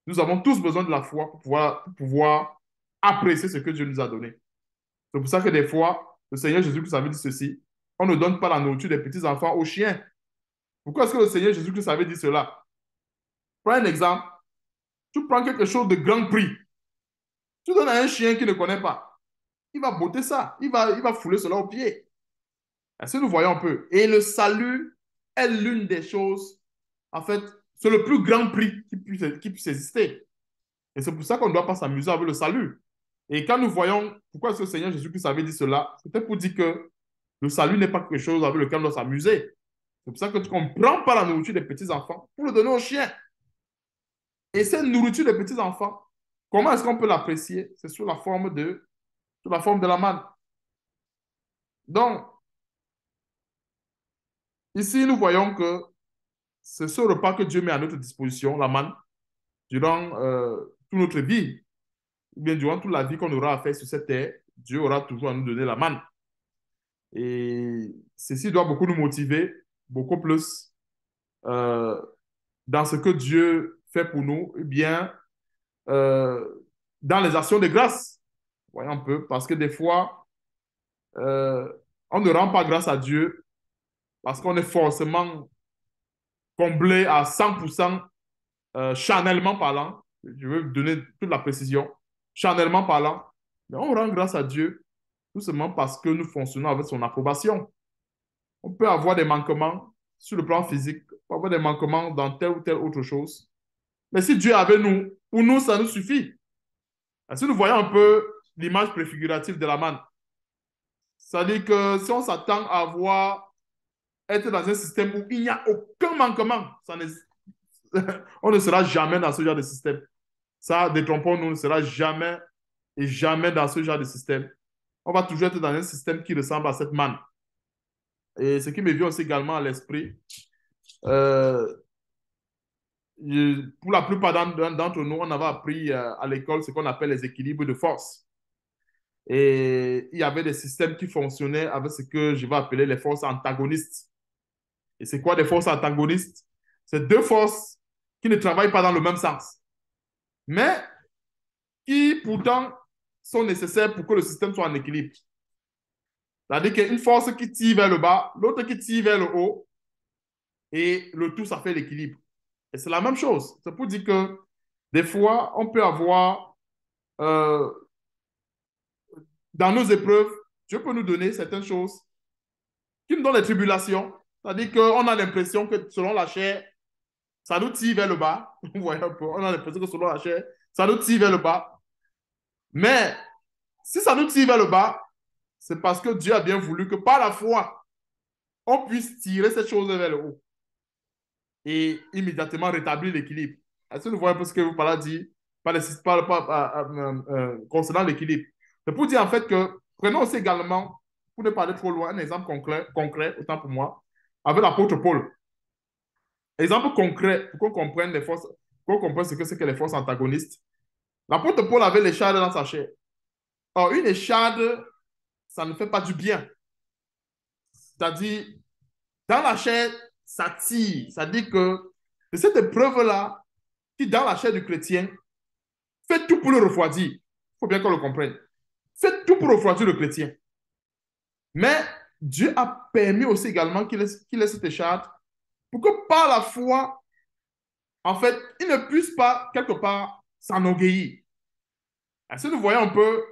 Nous avons tous besoin de la foi pour pouvoir, apprécier ce que Dieu nous a donné. C'est pour ça que des fois, le Seigneur Jésus-Christ avait dit ceci on ne donne pas la nourriture des petits-enfants aux chiens. Pourquoi est-ce que le Seigneur Jésus-Christ avait dit cela Prends un exemple. Tu prends quelque chose de grand prix. Tu donnes à un chien qui ne connaît pas. Il va botter ça. Il va, il va fouler cela au pied. Ainsi, nous voyons un peu. Et le salut est l'une des choses, en fait, c'est le plus grand prix qui puisse, qui puisse exister. Et c'est pour ça qu'on ne doit pas s'amuser avec le salut. Et quand nous voyons pourquoi ce Seigneur Jésus-Christ avait dit cela, c'était pour dire que le salut n'est pas quelque chose avec lequel on doit s'amuser. C'est pour ça que tu ne prend pas la nourriture des petits-enfants pour le donner aux chiens. Et cette nourriture des petits-enfants, comment est-ce qu'on peut l'apprécier C'est sous la forme de sous la forme de la manne. Donc, Ici, nous voyons que c'est ce repas que Dieu met à notre disposition, la manne, durant euh, toute notre vie, ou bien durant toute la vie qu'on aura à faire sur cette terre, Dieu aura toujours à nous donner la manne. Et ceci doit beaucoup nous motiver, beaucoup plus euh, dans ce que Dieu fait pour nous, et bien euh, dans les actions de grâce. Voyons un peu, parce que des fois, on ne rend pas grâce à Dieu parce qu'on est forcément comblé à 100% euh, chanellement parlant. Je veux donner toute la précision. Chanellement parlant, mais on rend grâce à Dieu tout simplement parce que nous fonctionnons avec son approbation. On peut avoir des manquements sur le plan physique, on peut avoir des manquements dans telle ou telle autre chose. Mais si Dieu avait nous, pour nous, ça nous suffit. Si nous voyons un peu l'image préfigurative de la manne, ça dit que si on s'attend à avoir être dans un système où il n'y a aucun manquement. on ne sera jamais dans ce genre de système. Ça, détrompons-nous, on ne sera jamais et jamais dans ce genre de système. On va toujours être dans un système qui ressemble à cette manne. Et ce qui me vient aussi également à l'esprit, euh, pour la plupart d'entre nous, on avait appris euh, à l'école ce qu'on appelle les équilibres de force. Et il y avait des systèmes qui fonctionnaient avec ce que je vais appeler les forces antagonistes. Et c'est quoi des forces antagonistes C'est deux forces qui ne travaillent pas dans le même sens, mais qui pourtant sont nécessaires pour que le système soit en équilibre. C'est-à-dire une force qui tire vers le bas, l'autre qui tire vers le haut, et le tout, ça fait l'équilibre. Et c'est la même chose. C'est pour dire que des fois, on peut avoir, euh, dans nos épreuves, Dieu peut nous donner certaines choses qui nous donnent des tribulations, c'est-à-dire qu'on a l'impression que selon la chair, ça nous tire vers le bas. Vous voyez un peu, on a l'impression que selon la chair, ça nous tire vers le bas. Mais si ça nous tire vers le bas, c'est parce que Dieu a bien voulu que par la foi, on puisse tirer cette chose vers le haut et immédiatement rétablir l'équilibre. Est-ce que nous voyez un peu ce que vous parlez dire concernant l'équilibre C'est pour dire en fait que, prenons aussi également, pour ne pas aller trop loin, un exemple concret autant pour moi, avec l'apôtre Paul. Exemple concret pour qu'on comprenne les forces, qu'on ce que c'est que les forces antagonistes. L'apôtre Paul avait l'écharde dans sa chair. Or, une écharde, ça ne fait pas du bien. C'est-à-dire, dans la chair, ça tire. Ça dit que c'est cette épreuve-là qui, dans la chair du chrétien, fait tout pour le refroidir. Il faut bien qu'on le comprenne. Fait tout pour refroidir le chrétien. Mais Dieu a permis aussi également qu'il laisse qu'il cette écharpe pour que par la foi, en fait, il ne puisse pas quelque part s'enorgueillir. Ainsi, nous voyons un peu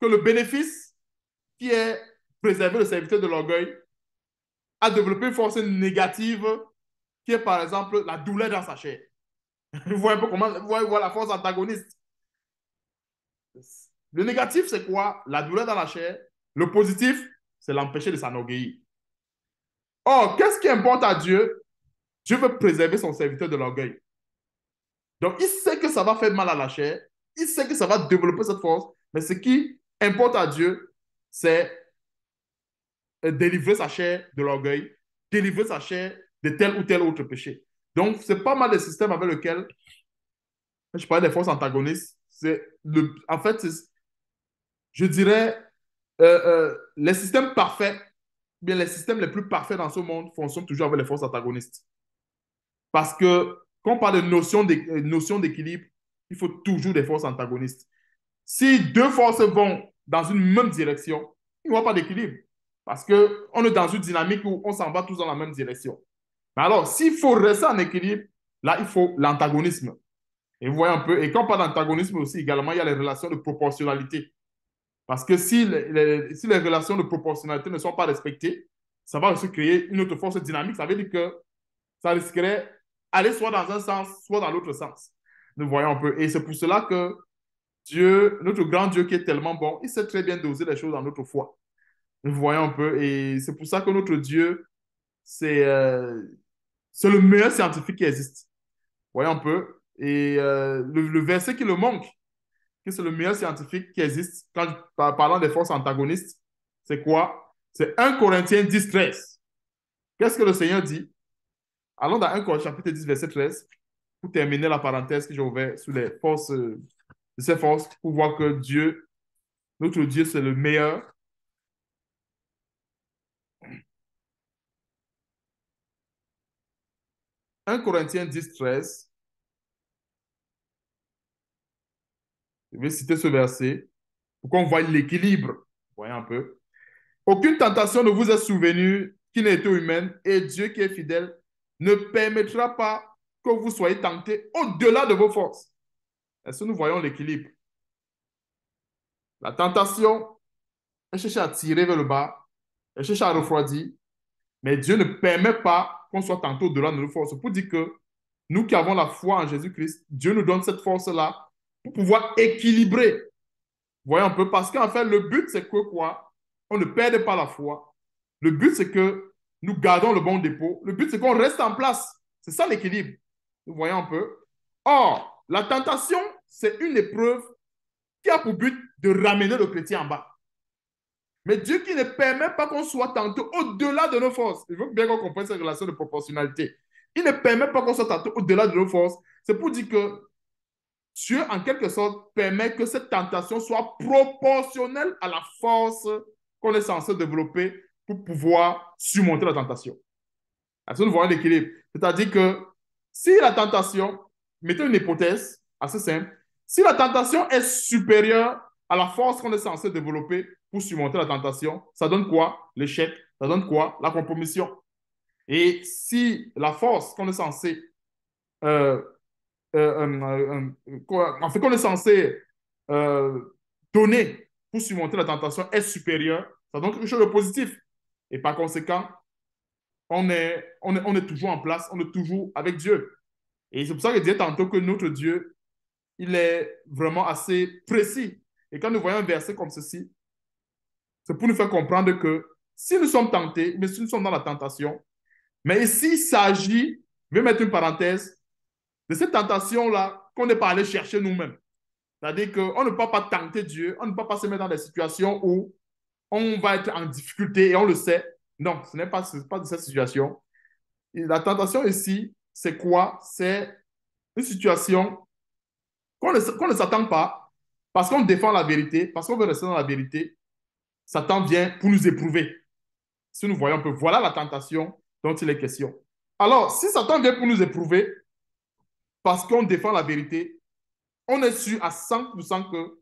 que le bénéfice qui est préserver le serviteur de l'orgueil a développé une force négative qui est par exemple la douleur dans sa chair. Vous voyez un peu comment, vous voyez, la force antagoniste. Le négatif, c'est quoi La douleur dans la chair. Le positif, c'est l'empêcher de s'enorgueillir. Or, qu'est-ce qui importe à Dieu Dieu veut préserver son serviteur de l'orgueil. Donc, il sait que ça va faire mal à la chair, il sait que ça va développer cette force, mais ce qui importe à Dieu, c'est euh, délivrer sa chair de l'orgueil, délivrer sa chair de tel ou tel autre péché. Donc, c'est pas mal le système avec lequel je parlais des forces antagonistes. C'est le, en fait, je dirais, euh, euh, les systèmes parfaits, bien les systèmes les plus parfaits dans ce monde fonctionnent toujours avec les forces antagonistes. Parce que quand on parle de notion euh, d'équilibre, il faut toujours des forces antagonistes. Si deux forces vont dans une même direction, il n'y aura pas d'équilibre. Parce qu'on est dans une dynamique où on s'en va tous dans la même direction. Mais alors, s'il faut rester en équilibre, là, il faut l'antagonisme. Et vous voyez un peu, et quand on parle d'antagonisme aussi, également, il y a les relations de proportionnalité. Parce que si les, relations de proportionnalité ne sont pas respectées, ça va aussi créer une autre force dynamique. Ça veut dire que ça risquerait d'aller soit dans un sens, soit dans l'autre sens. Nous voyons un peu. Et c'est pour cela que Dieu, notre grand Dieu qui est tellement bon, il sait très bien doser les choses dans notre foi. Nous voyons un peu. Et c'est pour ça que notre Dieu, c'est euh, le meilleur scientifique qui existe. Voyons un peu. Et euh, le, verset qui le manque, que c'est le meilleur scientifique qui existe quand parlant des forces antagonistes. C'est quoi C'est 1 Corinthiens 10, 13. Qu'est-ce que le Seigneur dit Allons dans 1 Corinthiens chapitre 10, verset 13, pour terminer la parenthèse que j'ai ouverte sur les forces, de euh, ces forces, pour voir que Dieu, notre Dieu, c'est le meilleur. « 1 Corinthiens 10, 13. Je vais citer ce verset pour qu'on voie l'équilibre. Voyez un peu. Aucune tentation ne vous est souvenue qui n'était humaine et Dieu qui est fidèle ne permettra pas que vous soyez tenté au-delà de vos forces. Est-ce que nous voyons l'équilibre La tentation, elle cherche à tirer vers le bas, elle cherche à refroidir, mais Dieu ne permet pas qu'on soit tenté au-delà de nos forces. Pour dire que nous qui avons la foi en Jésus-Christ, Dieu nous donne cette force-là pouvoir équilibrer. Voyez un peu, parce qu'en fait, le but, c'est que quoi On ne perde pas la foi. Le but, c'est que nous gardons le bon dépôt. Le but, c'est qu'on reste en place. C'est ça l'équilibre. Vous voyez un peu Or, la tentation, c'est une épreuve qui a pour but de ramener le chrétien en bas. Mais Dieu qui ne permet pas qu'on soit tenté au-delà de nos forces. Il faut bien qu'on comprenne cette relation de proportionnalité. Il ne permet pas qu'on soit tenté au-delà de nos forces. C'est pour dire que Dieu, en quelque sorte, permet que cette tentation soit proportionnelle à la force qu'on est censé développer pour pouvoir surmonter la tentation. Ça ce nous voyons l'équilibre. C'est-à-dire que si la tentation, mettez une hypothèse assez simple, si la tentation est supérieure à la force qu'on est censé développer pour surmonter la tentation, ça donne quoi L'échec. Ça donne quoi La compromission. Et si la force qu'on est censé euh, euh, euh, euh, en fait, qu'on est censé donner pour surmonter la tentation est supérieur, ça donc quelque chose de positif. Et par conséquent, on est, on est, on est toujours en place, on est toujours avec Dieu. Et c'est pour ça que je disais tantôt que notre Dieu, il est vraiment assez précis. Et quand nous voyons un verset comme ceci, c'est pour nous faire comprendre que si nous sommes tentés, mais si nous sommes dans la tentation, mais s'il s'agit, je vais mettre une parenthèse, de cette tentation-là qu'on n'est pas allé chercher nous-mêmes. C'est-à-dire qu'on ne peut pas tenter Dieu, on ne peut pas se mettre dans des situations où on va être en difficulté et on le sait. Non, ce n'est pas, pas de cette situation. la tentation ici, c'est quoi C'est une situation qu'on ne, ne s'attend pas parce qu'on défend la vérité, parce qu'on veut rester dans la vérité. Satan vient pour nous éprouver. Si nous voyons un peu, voilà la tentation dont il est question. Alors, si Satan vient pour nous éprouver, parce qu'on défend la vérité, on est sûr à 100% que,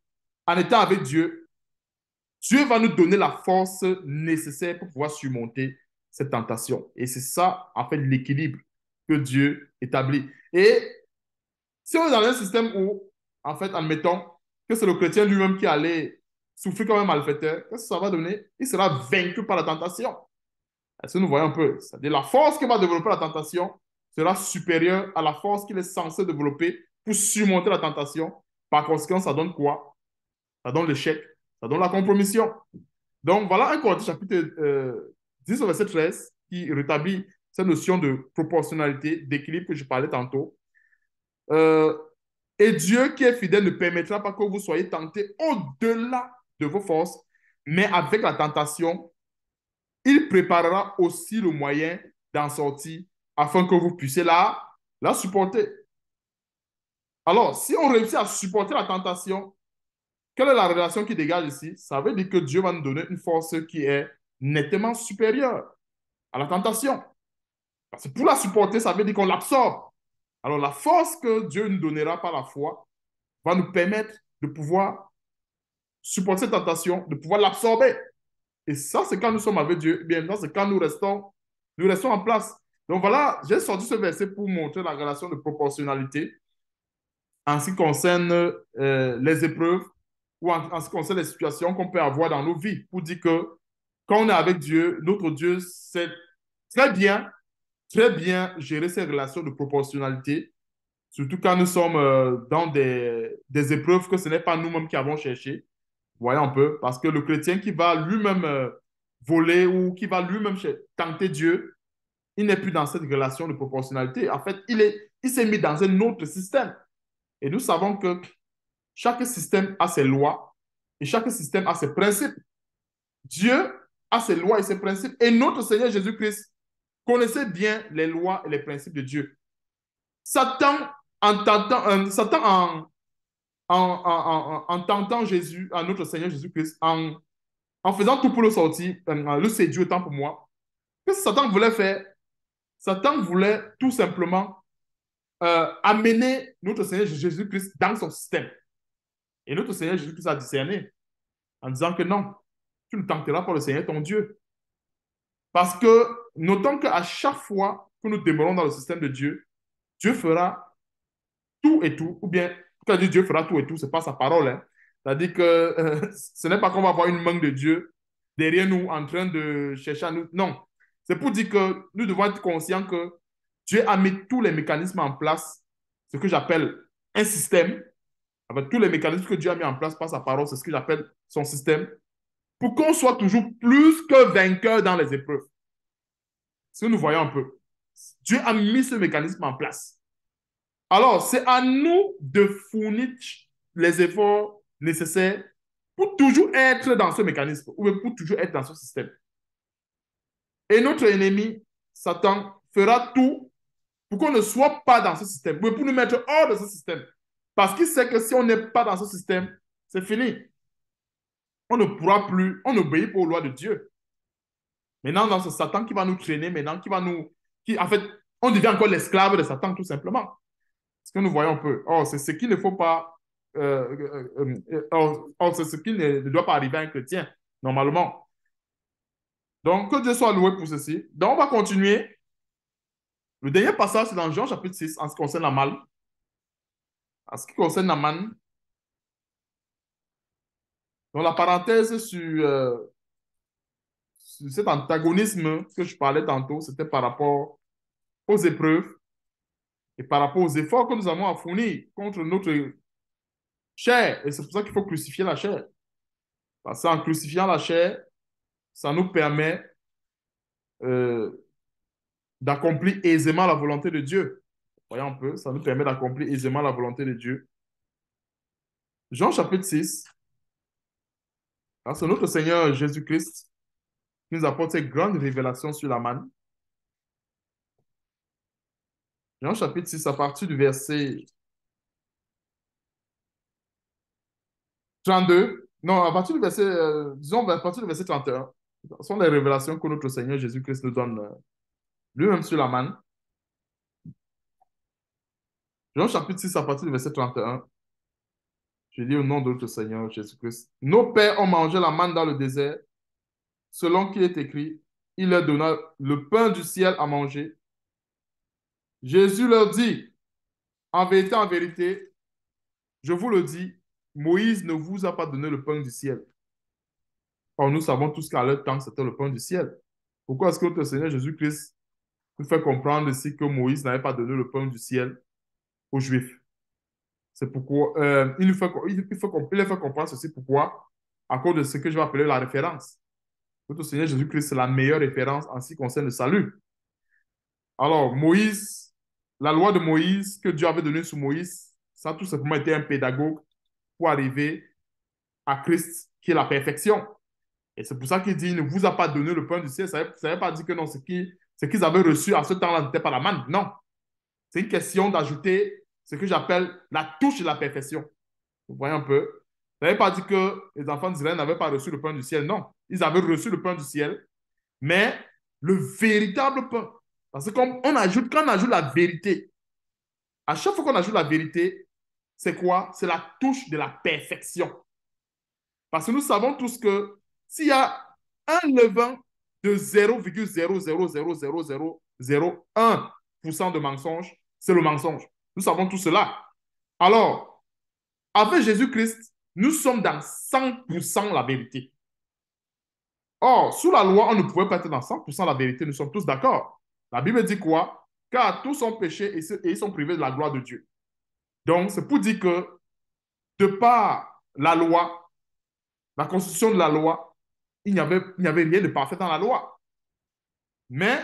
en étant avec Dieu, Dieu va nous donner la force nécessaire pour pouvoir surmonter cette tentation. Et c'est ça, en fait, l'équilibre que Dieu établit. Et si on est dans un système où, en fait, admettons que c'est le chrétien lui-même qui allait souffrir comme un malfaiteur, qu'est-ce que ça va donner Il sera vaincu par la tentation. Est-ce que nous voyons un peu C'est-à-dire la force qui va développer la tentation sera supérieur à la force qu'il est censé développer pour surmonter la tentation. Par conséquent, ça donne quoi Ça donne l'échec, ça donne la compromission. Donc voilà un Corinthiens chapitre 10 euh, verset 13 qui rétablit cette notion de proportionnalité, d'équilibre que je parlais tantôt. Euh, et Dieu qui est fidèle ne permettra pas que vous soyez tentés au-delà de vos forces, mais avec la tentation, il préparera aussi le moyen d'en sortir afin que vous puissiez la, la supporter. Alors, si on réussit à supporter la tentation, quelle est la relation qui dégage ici Ça veut dire que Dieu va nous donner une force qui est nettement supérieure à la tentation. Parce que pour la supporter, ça veut dire qu'on l'absorbe. Alors, la force que Dieu nous donnera par la foi va nous permettre de pouvoir supporter cette tentation, de pouvoir l'absorber. Et ça, c'est quand nous sommes avec Dieu. Eh bien, c'est quand nous restons, nous restons en place. Donc voilà, j'ai sorti ce verset pour montrer la relation de proportionnalité en ce qui concerne euh, les épreuves ou en, ce qui concerne les situations qu'on peut avoir dans nos vies, pour dire que quand on est avec Dieu, notre Dieu sait très bien, très bien gérer ces relations de proportionnalité, surtout quand nous sommes euh, dans des, épreuves que ce n'est pas nous-mêmes qui avons cherché. Voyez un peu, parce que le chrétien qui va lui-même euh, voler ou qui va lui-même tenter Dieu, il n'est plus dans cette relation de proportionnalité. En fait, il est, il s'est mis dans un autre système. Et nous savons que chaque système a ses lois et chaque système a ses principes. Dieu a ses lois et ses principes. Et notre Seigneur Jésus-Christ connaissait bien les lois et les principes de Dieu. Satan, en tentant, Satan en, tentant Jésus, notre Seigneur Jésus-Christ, en, faisant tout pour le sortir, le séduit pour moi, que Satan voulait faire Satan voulait tout simplement euh, amener notre Seigneur Jésus-Christ dans son système. Et notre Seigneur Jésus-Christ a discerné en disant que non, tu ne tenteras pas le Seigneur ton Dieu. Parce que notons qu'à chaque fois que nous demeurons dans le système de Dieu, Dieu fera tout et tout, ou bien, quand Dieu fera tout et tout, ce n'est pas sa parole. Hein. C'est-à-dire que euh, ce n'est pas qu'on va avoir une main de Dieu derrière nous en train de chercher à nous. Non, c'est pour dire que nous devons être conscients que Dieu a mis tous les mécanismes en place, ce que j'appelle un système, avec tous les mécanismes que Dieu a mis en place par sa parole, c'est ce que j'appelle son système, pour qu'on soit toujours plus que vainqueur dans les épreuves. Si nous voyons un peu. Dieu a mis ce mécanisme en place. Alors, c'est à nous de fournir les efforts nécessaires pour toujours être dans ce mécanisme ou pour toujours être dans ce système. Et notre ennemi, Satan, fera tout pour qu'on ne soit pas dans ce système, pour nous mettre hors de ce système. Parce qu'il sait que si on n'est pas dans ce système, c'est fini. On ne pourra plus, on n'obéit pas aux lois de Dieu. Maintenant, c'est Satan qui va nous traîner, maintenant, qui va nous. Qui, en fait, on devient encore l'esclave de Satan, tout simplement. Ce que nous voyons un peu. Oh, c'est ce qu'il ne faut pas. Euh, euh, euh, oh, oh, c'est ce qui ne doit pas arriver à un chrétien, normalement. Donc, que Dieu soit loué pour ceci. Donc, on va continuer. Le dernier passage, c'est dans Jean chapitre 6, en ce qui concerne la malle. En ce qui concerne la manne. la parenthèse sur, euh, sur cet antagonisme que je parlais tantôt, c'était par rapport aux épreuves et par rapport aux efforts que nous avons à fournir contre notre chair. Et c'est pour ça qu'il faut crucifier la chair. Parce qu'en crucifiant la chair, ça nous permet euh, d'accomplir aisément la volonté de Dieu. Voyons un peu, ça nous permet d'accomplir aisément la volonté de Dieu. Jean chapitre 6, c'est notre Seigneur Jésus-Christ qui nous apporte cette grande révélation sur la manne. Jean chapitre 6, à partir du verset 32, non, à partir du verset, euh, disons, à partir du verset 31 sont les révélations que notre Seigneur Jésus-Christ nous donne euh, lui-même sur la manne. Jean chapitre 6, à partir du verset 31. Je dis au nom de notre Seigneur Jésus-Christ. Nos pères ont mangé la manne dans le désert, selon qu'il est écrit, il leur donna le pain du ciel à manger. Jésus leur dit, en vérité, en vérité, je vous le dis, Moïse ne vous a pas donné le pain du ciel, Or, nous savons tous qu'à leur temps, c'était le pain du ciel. Pourquoi est-ce que notre Seigneur Jésus-Christ nous fait comprendre ici que Moïse n'avait pas donné le pain du ciel aux Juifs C'est pourquoi euh, il, fait, il, il, fait, comprendre ceci. Pourquoi À cause de ce que je vais appeler la référence. Notre Seigneur Jésus-Christ, c'est la meilleure référence en ce qui concerne le salut. Alors, Moïse, la loi de Moïse que Dieu avait donnée sur Moïse, ça a tout simplement été un pédagogue pour arriver à Christ, qui est la perfection. Et c'est pour ça qu'il dit, il ne vous a pas donné le pain du ciel. Ça n'avait pas dit que non, ce qu'ils avaient reçu à ce temps-là n'était pas la manne. Non. C'est une question d'ajouter ce que j'appelle la touche de la perfection. Vous voyez un peu Ça ne pas dit que les enfants d'Israël n'avaient pas reçu le pain du ciel. Non. Ils avaient reçu le pain du ciel, mais le véritable pain. Parce qu'on on ajoute, quand on ajoute la vérité, à chaque fois qu'on ajoute la vérité, c'est quoi C'est la touche de la perfection. Parce que nous savons tous que s'il y a un levain de 0,0000001% de mensonge, c'est le mensonge. Nous savons tout cela. Alors, avec Jésus-Christ, nous sommes dans 100% la vérité. Or, sous la loi, on ne pouvait pas être dans 100% la vérité, nous sommes tous d'accord. La Bible dit quoi Car tous ont péché et ils sont privés de la gloire de Dieu. Donc, c'est pour dire que, de par la loi, la constitution de la loi, il n'y avait, rien de parfait dans la loi. Mais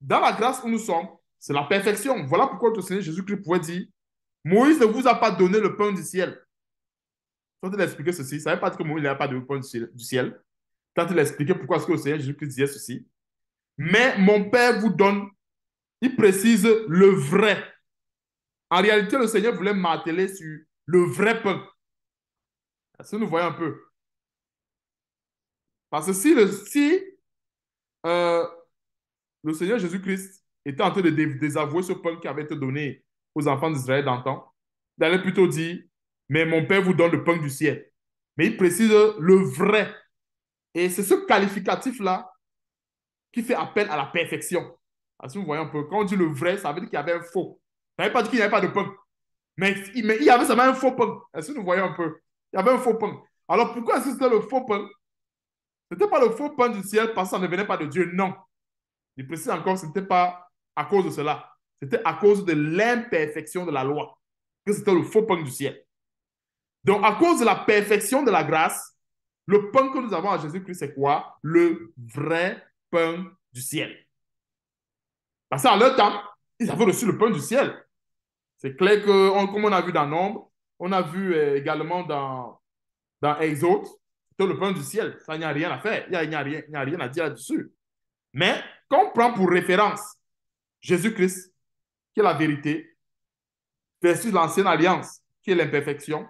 dans la grâce où nous sommes, c'est la perfection. Voilà pourquoi le Seigneur Jésus-Christ pouvait dire Moïse ne vous a pas donné le pain du ciel. Quand il a ceci, ça ne veut pas dire que Moïse n'a pas donné le pain du ciel. Quand il a pourquoi est-ce que le Seigneur Jésus-Christ disait ceci. Mais mon Père vous donne, il précise le vrai. En réalité, le Seigneur voulait marteler sur le vrai pain. est nous voyons un peu parce que si le, euh, le Seigneur Jésus-Christ était en train de désavouer ce pain qui avait été donné aux enfants d'Israël d'antan, il allait plutôt dire, mais mon Père vous donne le pain du ciel. Mais il précise le vrai. Et c'est ce qualificatif-là qui fait appel à la perfection. Est-ce que vous voyez un peu, quand on dit le vrai, ça veut dire qu'il y avait un faux. Ça pas dire qu'il n'y avait pas de pain. Mais, il y avait seulement un faux pain. Est-ce que vous voyez un peu Il y avait un faux pain. Alors pourquoi est-ce que c'était le faux pain ce n'était pas le faux pain du ciel parce que ça ne venait pas de Dieu, non. Il précise encore, ce n'était pas à cause de cela. C'était à cause de l'imperfection de la loi que c'était le faux pain du ciel. Donc, à cause de la perfection de la grâce, le pain que nous avons à Jésus-Christ, c'est quoi Le vrai pain du ciel. Parce qu'à leur temps, ils avaient reçu le pain du ciel. C'est clair que, comme on a vu dans Nombre, on a vu euh, également dans, dans Exode, le pain du ciel. Ça, n'y a rien à faire. Il n'y a, rien à dire là-dessus. Mais on prend pour référence Jésus-Christ, qui est la vérité, versus l'ancienne alliance, qui est l'imperfection,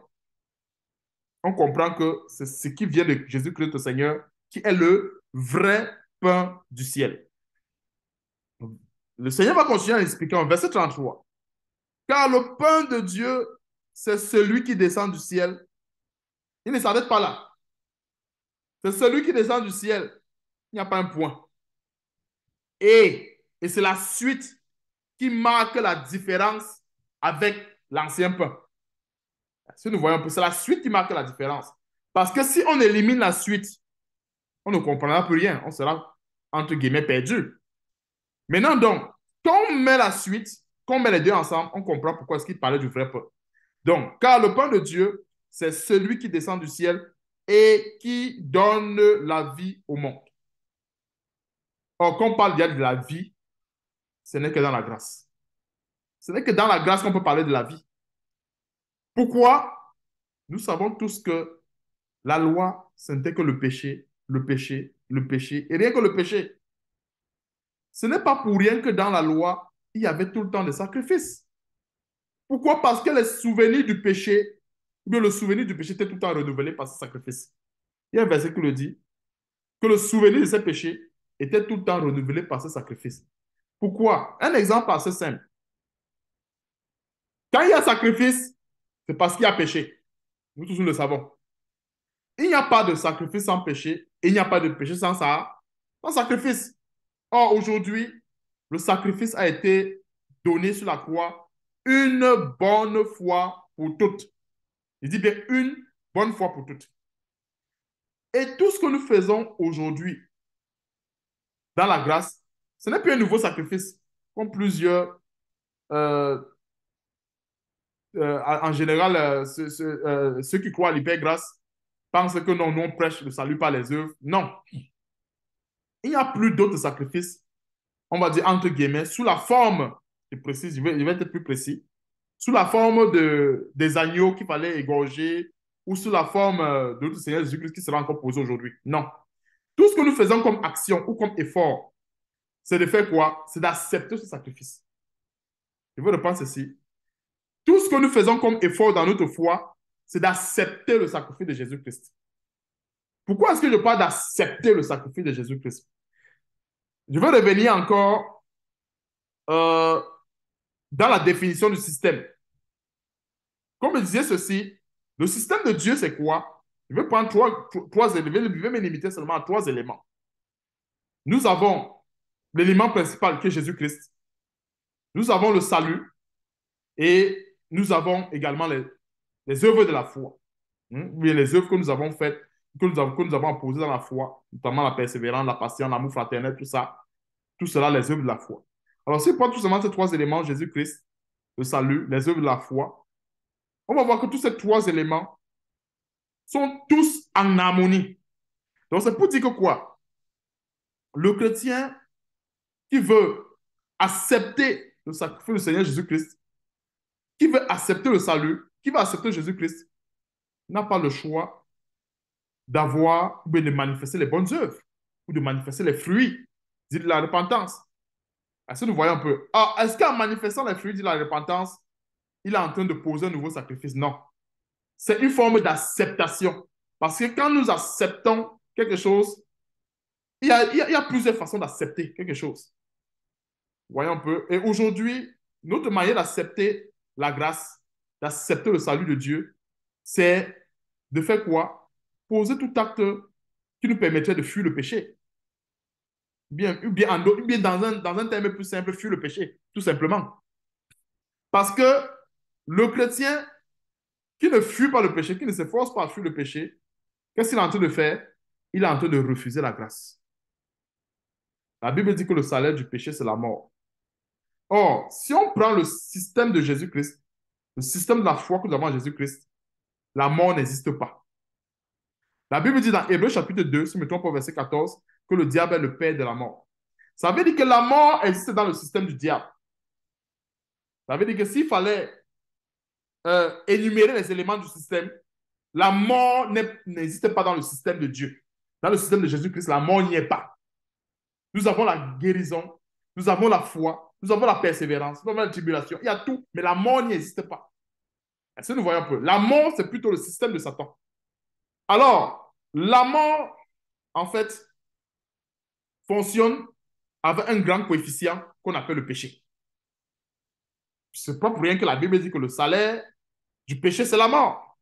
on comprend que c'est ce qui vient de Jésus-Christ, le Seigneur, qui est le vrai pain du ciel. Le Seigneur va continuer à expliquer en verset 33. Car le pain de Dieu, c'est celui qui descend du ciel. Il ne s'arrête pas là. C'est celui qui descend du ciel. Il n'y a pas un point. Et, c'est la suite qui marque la différence avec l'ancien peuple. Si nous voyons, c'est la suite qui marque la différence. Parce que si on élimine la suite, on ne comprendra plus rien. On sera, entre guillemets, perdu. Maintenant, donc, quand on met la suite, quand on met les deux ensemble, on comprend pourquoi est-ce qu'il parlait du vrai peuple. Donc, car le pain de Dieu, c'est celui qui descend du ciel et qui donne la vie au monde. Or, quand on parle de la vie, ce n'est que dans la grâce. Ce n'est que dans la grâce qu'on peut parler de la vie. Pourquoi Nous savons tous que la loi, ce n'était que le péché, le péché, le péché, et rien que le péché. Ce n'est pas pour rien que dans la loi, il y avait tout le temps des sacrifices. Pourquoi Parce que les souvenirs du péché que le souvenir du péché était tout le temps renouvelé par ce sacrifice. Il y a un verset qui le dit, que le souvenir de ses péchés était tout le temps renouvelé par ce sacrifice. Pourquoi Un exemple assez simple. Quand il y a sacrifice, c'est parce qu'il y a péché. Nous tous le savons. Il n'y a pas de sacrifice sans péché il n'y a pas de péché sans ça, sans sacrifice. Or, aujourd'hui, le sacrifice a été donné sur la croix une bonne fois pour toutes. Il dit bien une bonne fois pour toutes. Et tout ce que nous faisons aujourd'hui dans la grâce, ce n'est plus un nouveau sacrifice, comme plusieurs, euh, euh, en général, euh, ceux, qui croient à l'hypergrâce pensent que non, nous, on prêche le salut par les œuvres. Non. Il n'y a plus d'autres sacrifices, on va dire entre guillemets, sous la forme, je précise, je vais être plus précis, sous la forme de, des agneaux qu'il fallait égorger ou sous la forme euh, de notre Seigneur Jésus-Christ qui sera encore posé aujourd'hui. Non. Tout ce que nous faisons comme action ou comme effort, c'est de faire quoi C'est d'accepter ce sacrifice. Je veux reprendre ceci. Tout ce que nous faisons comme effort dans notre foi, c'est d'accepter le sacrifice de Jésus-Christ. Pourquoi est-ce que je parle d'accepter le sacrifice de Jésus-Christ Je veux revenir encore euh, dans la définition du système. Comme je disais ceci, le système de Dieu, c'est quoi Je vais prendre trois, trois éléments, je vais me limiter seulement à trois éléments. Nous avons l'élément principal qui est Jésus-Christ. Nous avons le salut et nous avons également les, les œuvres de la foi. Hmm? les œuvres que nous avons faites, que nous avons, que nous avons dans la foi, notamment la persévérance, la patience, l'amour fraternel, tout ça. Tout cela, les œuvres de la foi. Alors, c'est pas tout simplement ces trois éléments, Jésus-Christ, le salut, les œuvres de la foi, on va voir que tous ces trois éléments sont tous en harmonie. Donc, c'est pour dire que quoi Le chrétien qui veut accepter le sacrifice du Seigneur Jésus-Christ, qui veut accepter le salut, qui veut accepter Jésus-Christ, n'a pas le choix d'avoir ou de manifester les bonnes œuvres ou de manifester les fruits de la repentance. Est-ce que nous voyons un peu. Ah, est-ce qu'en manifestant les fruits de la repentance, il est en train de poser un nouveau sacrifice Non. C'est une forme d'acceptation. Parce que quand nous acceptons quelque chose, il y a plusieurs façons d'accepter quelque chose. Voyons un peu. Et aujourd'hui, notre manière d'accepter la grâce, d'accepter le salut de Dieu, c'est de faire quoi Poser tout acte qui nous permettrait de fuir le péché bien, ou bien, dans, un, dans un terme plus simple, fuir le péché, tout simplement. Parce que le chrétien qui ne fuit pas le péché, qui ne s'efforce pas à fuir le péché, qu'est-ce qu'il est en train de faire Il est en train de refuser la grâce. La Bible dit que le salaire du péché, c'est la mort. Or, si on prend le système de Jésus-Christ, le système de la foi que nous avons en Jésus-Christ, la mort n'existe pas. La Bible dit dans Hébreu chapitre 2, si je me au verset 14, que le diable est le père de la mort. Ça veut dire que la mort existe dans le système du diable. Ça veut dire que s'il fallait euh, énumérer les éléments du système, la mort n'existe pas dans le système de Dieu. Dans le système de Jésus-Christ, la mort n'y est pas. Nous avons la guérison, nous avons la foi, nous avons la persévérance, nous avons la tribulation, il y a tout, mais la mort n'existe pas. Est-ce que nous voyons peu La mort, c'est plutôt le système de Satan. Alors, la mort, en fait, fonctionne avec un grand coefficient qu'on appelle le péché. C'est pas pour rien que la Bible dit que le salaire du péché, c'est la mort.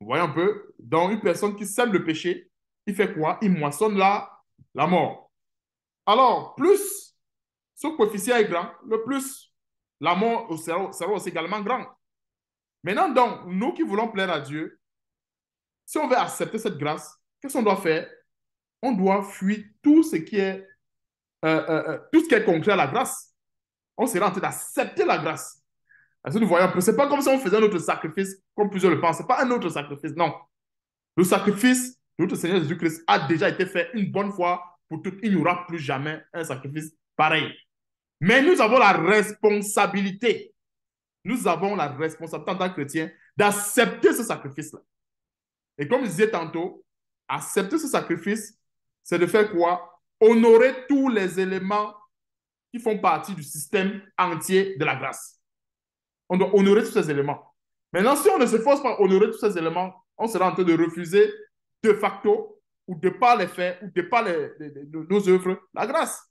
Vous voyez un peu dans une personne qui sème le péché, il fait quoi Il moissonne la, la mort. Alors, plus ce coefficient est grand, le plus la mort sera, sera aussi également grande. Maintenant, donc, nous qui voulons plaire à Dieu, si on veut accepter cette grâce, qu'est-ce qu'on doit faire on doit fuir tout ce qui est, euh, euh, euh, tout ce qui est concret à la grâce. On sera en train d'accepter la grâce. Parce que nous voyons Ce n'est pas comme si on faisait un autre sacrifice, comme plusieurs le pensent. Ce n'est pas un autre sacrifice, non. Le sacrifice de notre Seigneur Jésus-Christ a déjà été fait une bonne fois pour toutes. Il n'y aura plus jamais un sacrifice pareil. Mais nous avons la responsabilité, nous avons la responsabilité en tant que chrétiens d'accepter ce sacrifice-là. Et comme je disais tantôt, accepter ce sacrifice c'est de faire quoi Honorer tous les éléments qui font partie du système entier de la grâce. On doit honorer tous ces éléments. Maintenant, si on ne se force pas à honorer tous ces éléments, on sera en train de refuser de facto, ou de pas les faire, ou de pas les, les, nos œuvres, la grâce.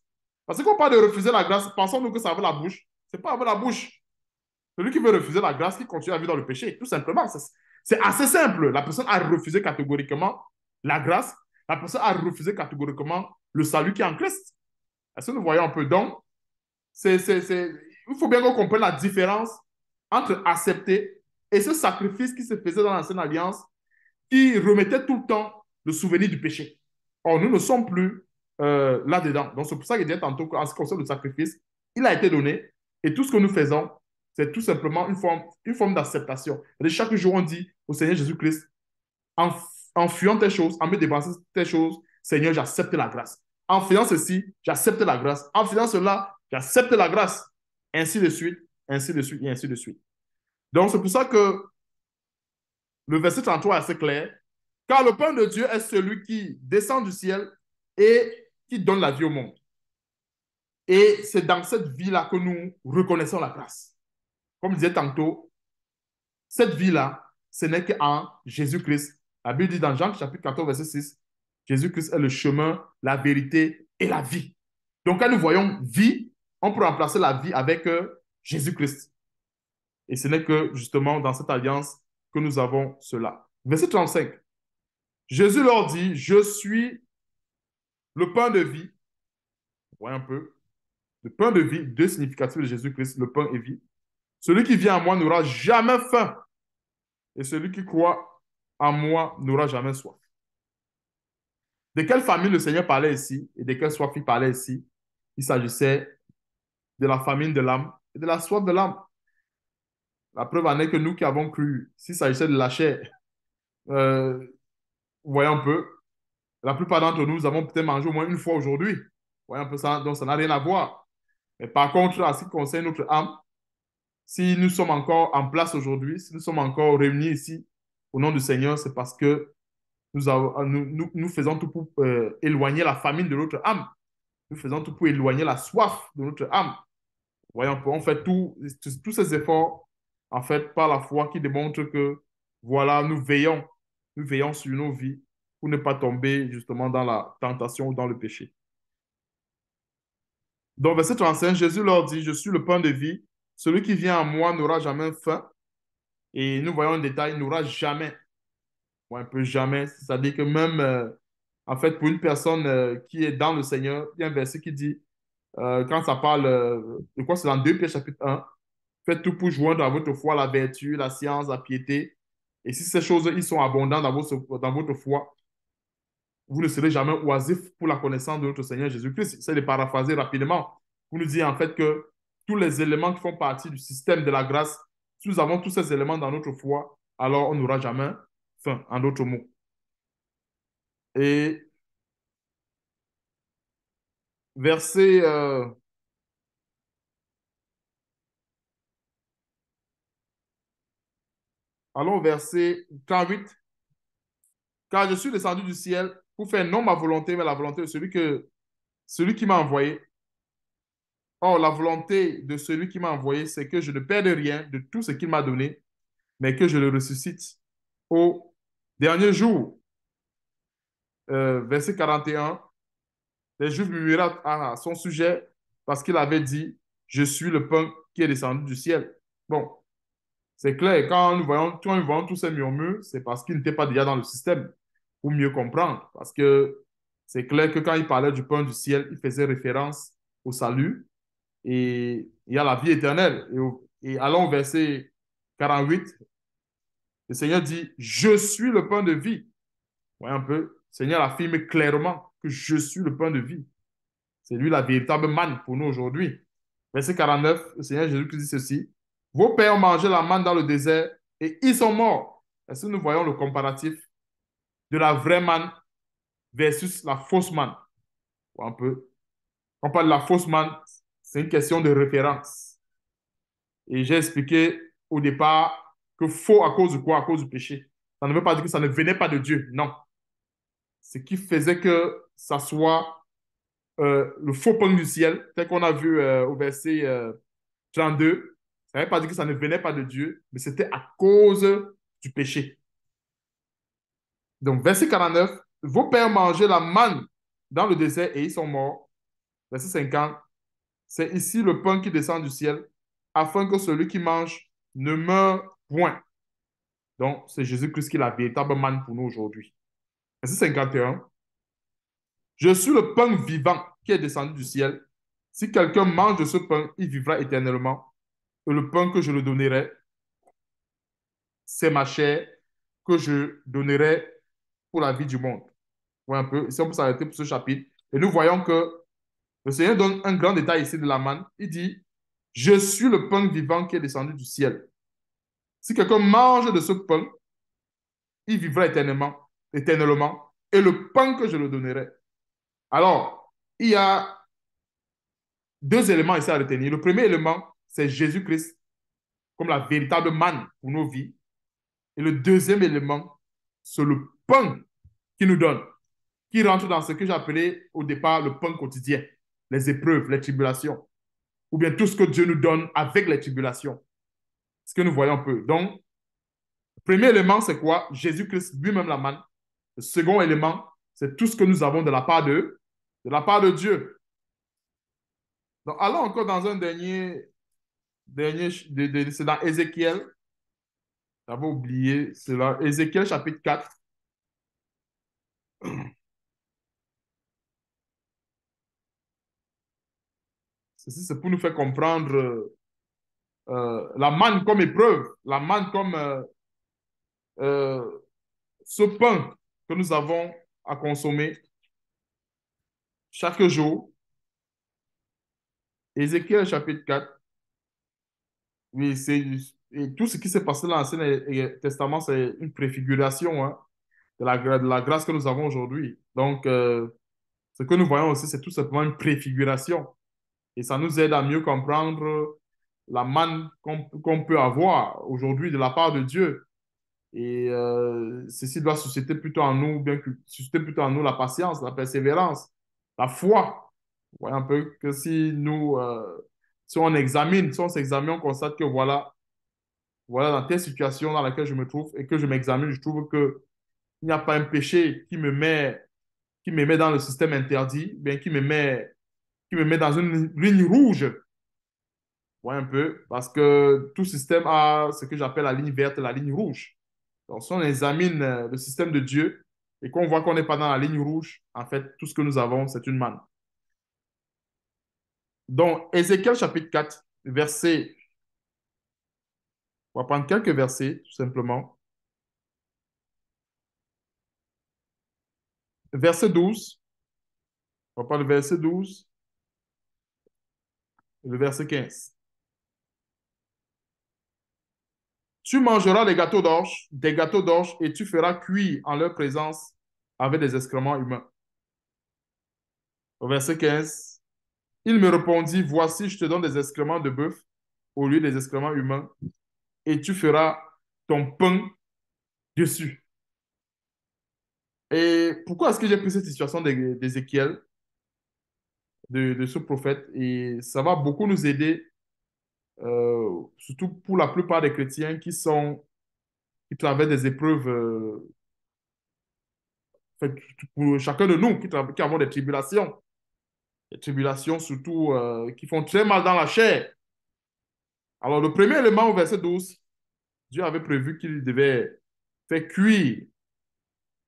Parce qu'on parle de refuser la grâce, pensons-nous que ça avec la bouche. Ce n'est pas avec la bouche. Celui qui veut refuser la grâce, qui continue à vivre dans le péché, tout simplement. C'est assez simple. La personne a refusé catégoriquement la grâce, la personne a refusé catégoriquement le salut qui est en Christ. Est-ce que nous voyons un peu Donc, c'est, il faut bien qu'on comprenne la différence entre accepter et ce sacrifice qui se faisait dans l'ancienne alliance qui remettait tout le temps le souvenir du péché. Or, nous ne sommes plus euh, là-dedans. Donc, c'est pour ça qu'il dit tantôt qu'en ce qui concerne le sacrifice, il a été donné et tout ce que nous faisons, c'est tout simplement une forme, une forme d'acceptation. Chaque jour, on dit au Seigneur Jésus-Christ, en en fuyant tes choses, en me dépensant tes choses, Seigneur, j'accepte la grâce. En faisant ceci, j'accepte la grâce. En faisant cela, j'accepte la grâce. Ainsi de suite, ainsi de suite, et ainsi de suite. Donc, c'est pour ça que le verset 33 est assez clair. Car le pain de Dieu est celui qui descend du ciel et qui donne la vie au monde. Et c'est dans cette vie-là que nous reconnaissons la grâce. Comme je disais tantôt, cette vie-là, ce n'est qu'en Jésus-Christ la Bible dit dans Jean chapitre 14, verset 6, Jésus-Christ est le chemin, la vérité et la vie. Donc quand nous voyons vie, on peut remplacer la vie avec euh, Jésus-Christ. Et ce n'est que justement dans cette alliance que nous avons cela. Verset 35. Jésus leur dit, je suis le pain de vie. Vous voyez un peu. Le pain de vie, deux significatifs de Jésus-Christ, le pain et vie. Celui qui vient à moi n'aura jamais faim. Et celui qui croit en moi n'aura jamais soif. De quelle famille le Seigneur parlait ici et de quelle soif il parlait ici Il s'agissait de la famine de l'âme et de la soif de l'âme. La preuve en est que nous qui avons cru, s'il s'agissait de la chair, euh, voyez un peu, la plupart d'entre nous, avons peut-être mangé au moins une fois aujourd'hui. voyons un peu ça, donc ça n'a rien à voir. Mais par contre, à ce qui concerne notre âme, si nous sommes encore en place aujourd'hui, si nous sommes encore réunis ici, au nom du Seigneur, c'est parce que nous, nous, faisons tout pour euh, éloigner la famine de notre âme. Nous faisons tout pour éloigner la soif de notre âme. Voyons, on fait tout, tous ces efforts, en fait, par la foi qui démontre que, voilà, nous veillons, nous veillons sur nos vies pour ne pas tomber justement dans la tentation ou dans le péché. Dans verset 35, Jésus leur dit, je suis le pain de vie, celui qui vient à moi n'aura jamais faim, et nous voyons un détail, il n'aura jamais, ou un peu jamais, c'est-à-dire que même, euh, en fait, pour une personne euh, qui est dans le Seigneur, il y a un verset qui dit, euh, quand ça parle, de quoi c'est dans 2 Pierre chapitre 1, faites tout pour joindre dans votre foi la vertu, la science, la piété. Et si ces choses, ils sont abondantes dans votre, dans votre foi, vous ne serez jamais oisif pour la connaissance de notre Seigneur Jésus-Christ. C'est de paraphraser rapidement Vous nous dit, en fait que tous les éléments qui font partie du système de la grâce si nous avons tous ces éléments dans notre foi, alors on n'aura jamais faim, en d'autres mots. Et verset euh, 38. verset 38. Car je suis descendu du ciel pour faire non ma volonté, mais la volonté de celui, que, celui qui m'a envoyé. Or, la volonté de celui qui m'a envoyé, c'est que je ne perde rien de tout ce qu'il m'a donné, mais que je le ressuscite au dernier jour. Euh, verset 41, les Juifs murmuraient à son sujet parce qu'il avait dit, je suis le pain qui est descendu du ciel. Bon, c'est clair, quand nous voyons, quand nous voyons tous ces murmures, c'est parce qu'il n'était pas déjà dans le système, pour mieux comprendre, parce que c'est clair que quand il parlait du pain du ciel, il faisait référence au salut, et il y a la vie éternelle. Et, allons au verset 48. Le Seigneur dit, je suis le pain de vie. Voyez un peu, le Seigneur affirme clairement que je suis le pain de vie. C'est lui la véritable manne pour nous aujourd'hui. Verset 49, le Seigneur Jésus-Christ dit ceci. Vos pères ont la manne dans le désert et ils sont morts. Est-ce que nous voyons le comparatif de la vraie manne versus la fausse manne? Un peu. On parle de la fausse manne, c'est une question de référence. Et j'ai expliqué au départ que faux à cause de quoi À cause du péché. Ça ne veut pas dire que ça ne venait pas de Dieu, non. Ce qui faisait que ça soit euh, le faux point du ciel, tel qu'on a vu euh, au verset 32, euh, ça ne veut pas dire que ça ne venait pas de Dieu, mais c'était à cause du péché. Donc, verset 49, vos pères mangeaient la manne dans le désert et ils sont morts. Verset 50, c'est ici le pain qui descend du ciel, afin que celui qui mange ne meure point. Donc, c'est Jésus-Christ qui est la véritable manne pour nous aujourd'hui. Verset 51. Je suis le pain vivant qui est descendu du ciel. Si quelqu'un mange de ce pain, il vivra éternellement. Et le pain que je lui donnerai, c'est ma chair que je donnerai pour la vie du monde. Voyez un peu. Ici, on peut s'arrêter pour ce chapitre. Et nous voyons que le Seigneur donne un grand détail ici de la manne. Il dit, je suis le pain vivant qui est descendu du ciel. Si quelqu'un mange de ce pain, il vivra éternellement, éternellement. Et le pain que je le donnerai. Alors, il y a deux éléments ici à retenir. Le premier élément, c'est Jésus-Christ comme la véritable manne pour nos vies. Et le deuxième élément, c'est le pain qui nous donne, qui rentre dans ce que j'appelais au départ le pain quotidien les épreuves, les tribulations, ou bien tout ce que Dieu nous donne avec les tribulations. Ce que nous voyons peu. Donc, premier élément, c'est quoi Jésus-Christ lui-même la manne. Le second élément, c'est tout ce que nous avons de la part de, de la part de Dieu. Donc, allons encore dans un dernier, dernier c'est dans Ézéchiel. J'avais oublié dans Ézéchiel chapitre 4. c'est pour nous faire comprendre euh, euh, la manne comme épreuve, la manne comme euh, ce pain que nous avons à consommer chaque jour. Ézéchiel chapitre 4. Oui, c'est, et tout ce qui s'est passé dans l'Ancien Testament, c'est une préfiguration hein, de, de, la, grâce que nous avons aujourd'hui. Donc, ce que nous voyons aussi, c'est tout simplement une préfiguration et ça nous aide à mieux comprendre la manne qu'on peut avoir aujourd'hui de la part de Dieu. Et euh, ceci doit susciter plutôt en nous, bien que susciter plutôt en nous la patience, la persévérance, la foi. voyez un peu que si nous, euh, si on examine, si on s'examine, on constate que voilà, voilà dans telle situation dans laquelle je me trouve et que je m'examine, je trouve que il n'y a pas un péché qui me met, qui me met dans le système interdit, bien qui me met qui me met dans une ligne rouge. voyez un peu, parce que tout système a ce que j'appelle la ligne verte la ligne rouge. Donc, si on examine euh, le système de Dieu et qu'on voit qu'on n'est pas dans la ligne rouge, en fait, tout ce que nous avons, c'est une manne. Donc, Ézéchiel chapitre 4, verset. On va prendre quelques versets, tout simplement. Verset 12. On va prendre le verset 12 le verset 15. Tu mangeras les gâteaux d'orge, des gâteaux d'orge, et tu feras cuire en leur présence avec des excréments humains. Au verset 15, il me répondit, voici, je te donne des excréments de bœuf au lieu des excréments humains, et tu feras ton pain dessus. Et pourquoi est-ce que j'ai pris cette situation d'Ézéchiel de, ce prophète et ça va beaucoup nous aider, euh, surtout pour la plupart des chrétiens qui sont, qui traversent des épreuves, euh, pour chacun de nous qui, qui, avons des tribulations, des tribulations surtout euh, qui font très mal dans la chair. Alors le premier élément au verset 12, Dieu avait prévu qu'il devait faire cuire,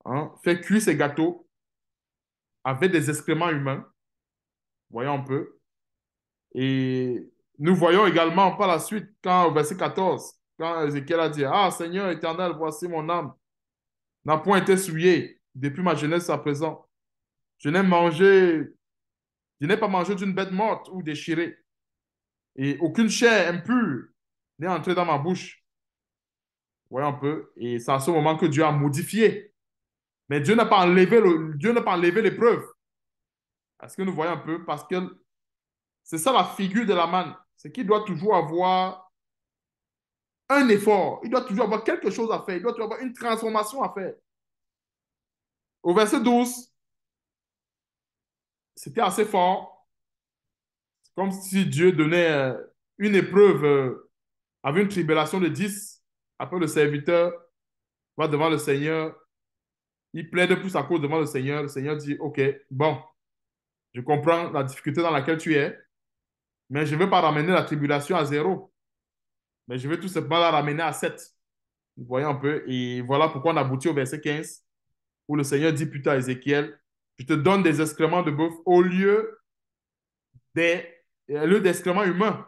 hein, faire cuire ses gâteaux avec des excréments humains Voyons un peu. Et nous voyons également par la suite, quand, verset 14, quand Ézéchiel a dit Ah Seigneur éternel, voici mon âme, n'a point été souillée depuis ma jeunesse à présent. Je n'ai mangé, je n'ai pas mangé d'une bête morte ou déchirée. Et aucune chair impure n'est entrée dans ma bouche. Voyons un peu. Et c'est à ce moment que Dieu a modifié. Mais Dieu n'a pas enlevé, le, Dieu n'a pas enlevé l'épreuve. Est-ce que nous voyons un peu Parce que c'est ça la figure de la manne. C'est qu'il doit toujours avoir un effort. Il doit toujours avoir quelque chose à faire. Il doit toujours avoir une transformation à faire. Au verset 12, c'était assez fort. comme si Dieu donnait euh, une épreuve euh, avec une tribulation de 10. Après, le serviteur va devant le Seigneur. Il plaide pour sa cause devant le Seigneur. Le Seigneur dit, OK, bon, je comprends la difficulté dans laquelle tu es, mais je ne veux pas ramener la tribulation à zéro. Mais je veux tout simplement la ramener à sept. Vous voyez un peu. Et voilà pourquoi on aboutit au verset 15, où le Seigneur dit plus à Ézéchiel, je te donne des excréments de bœuf au lieu des lieu d'excréments humains,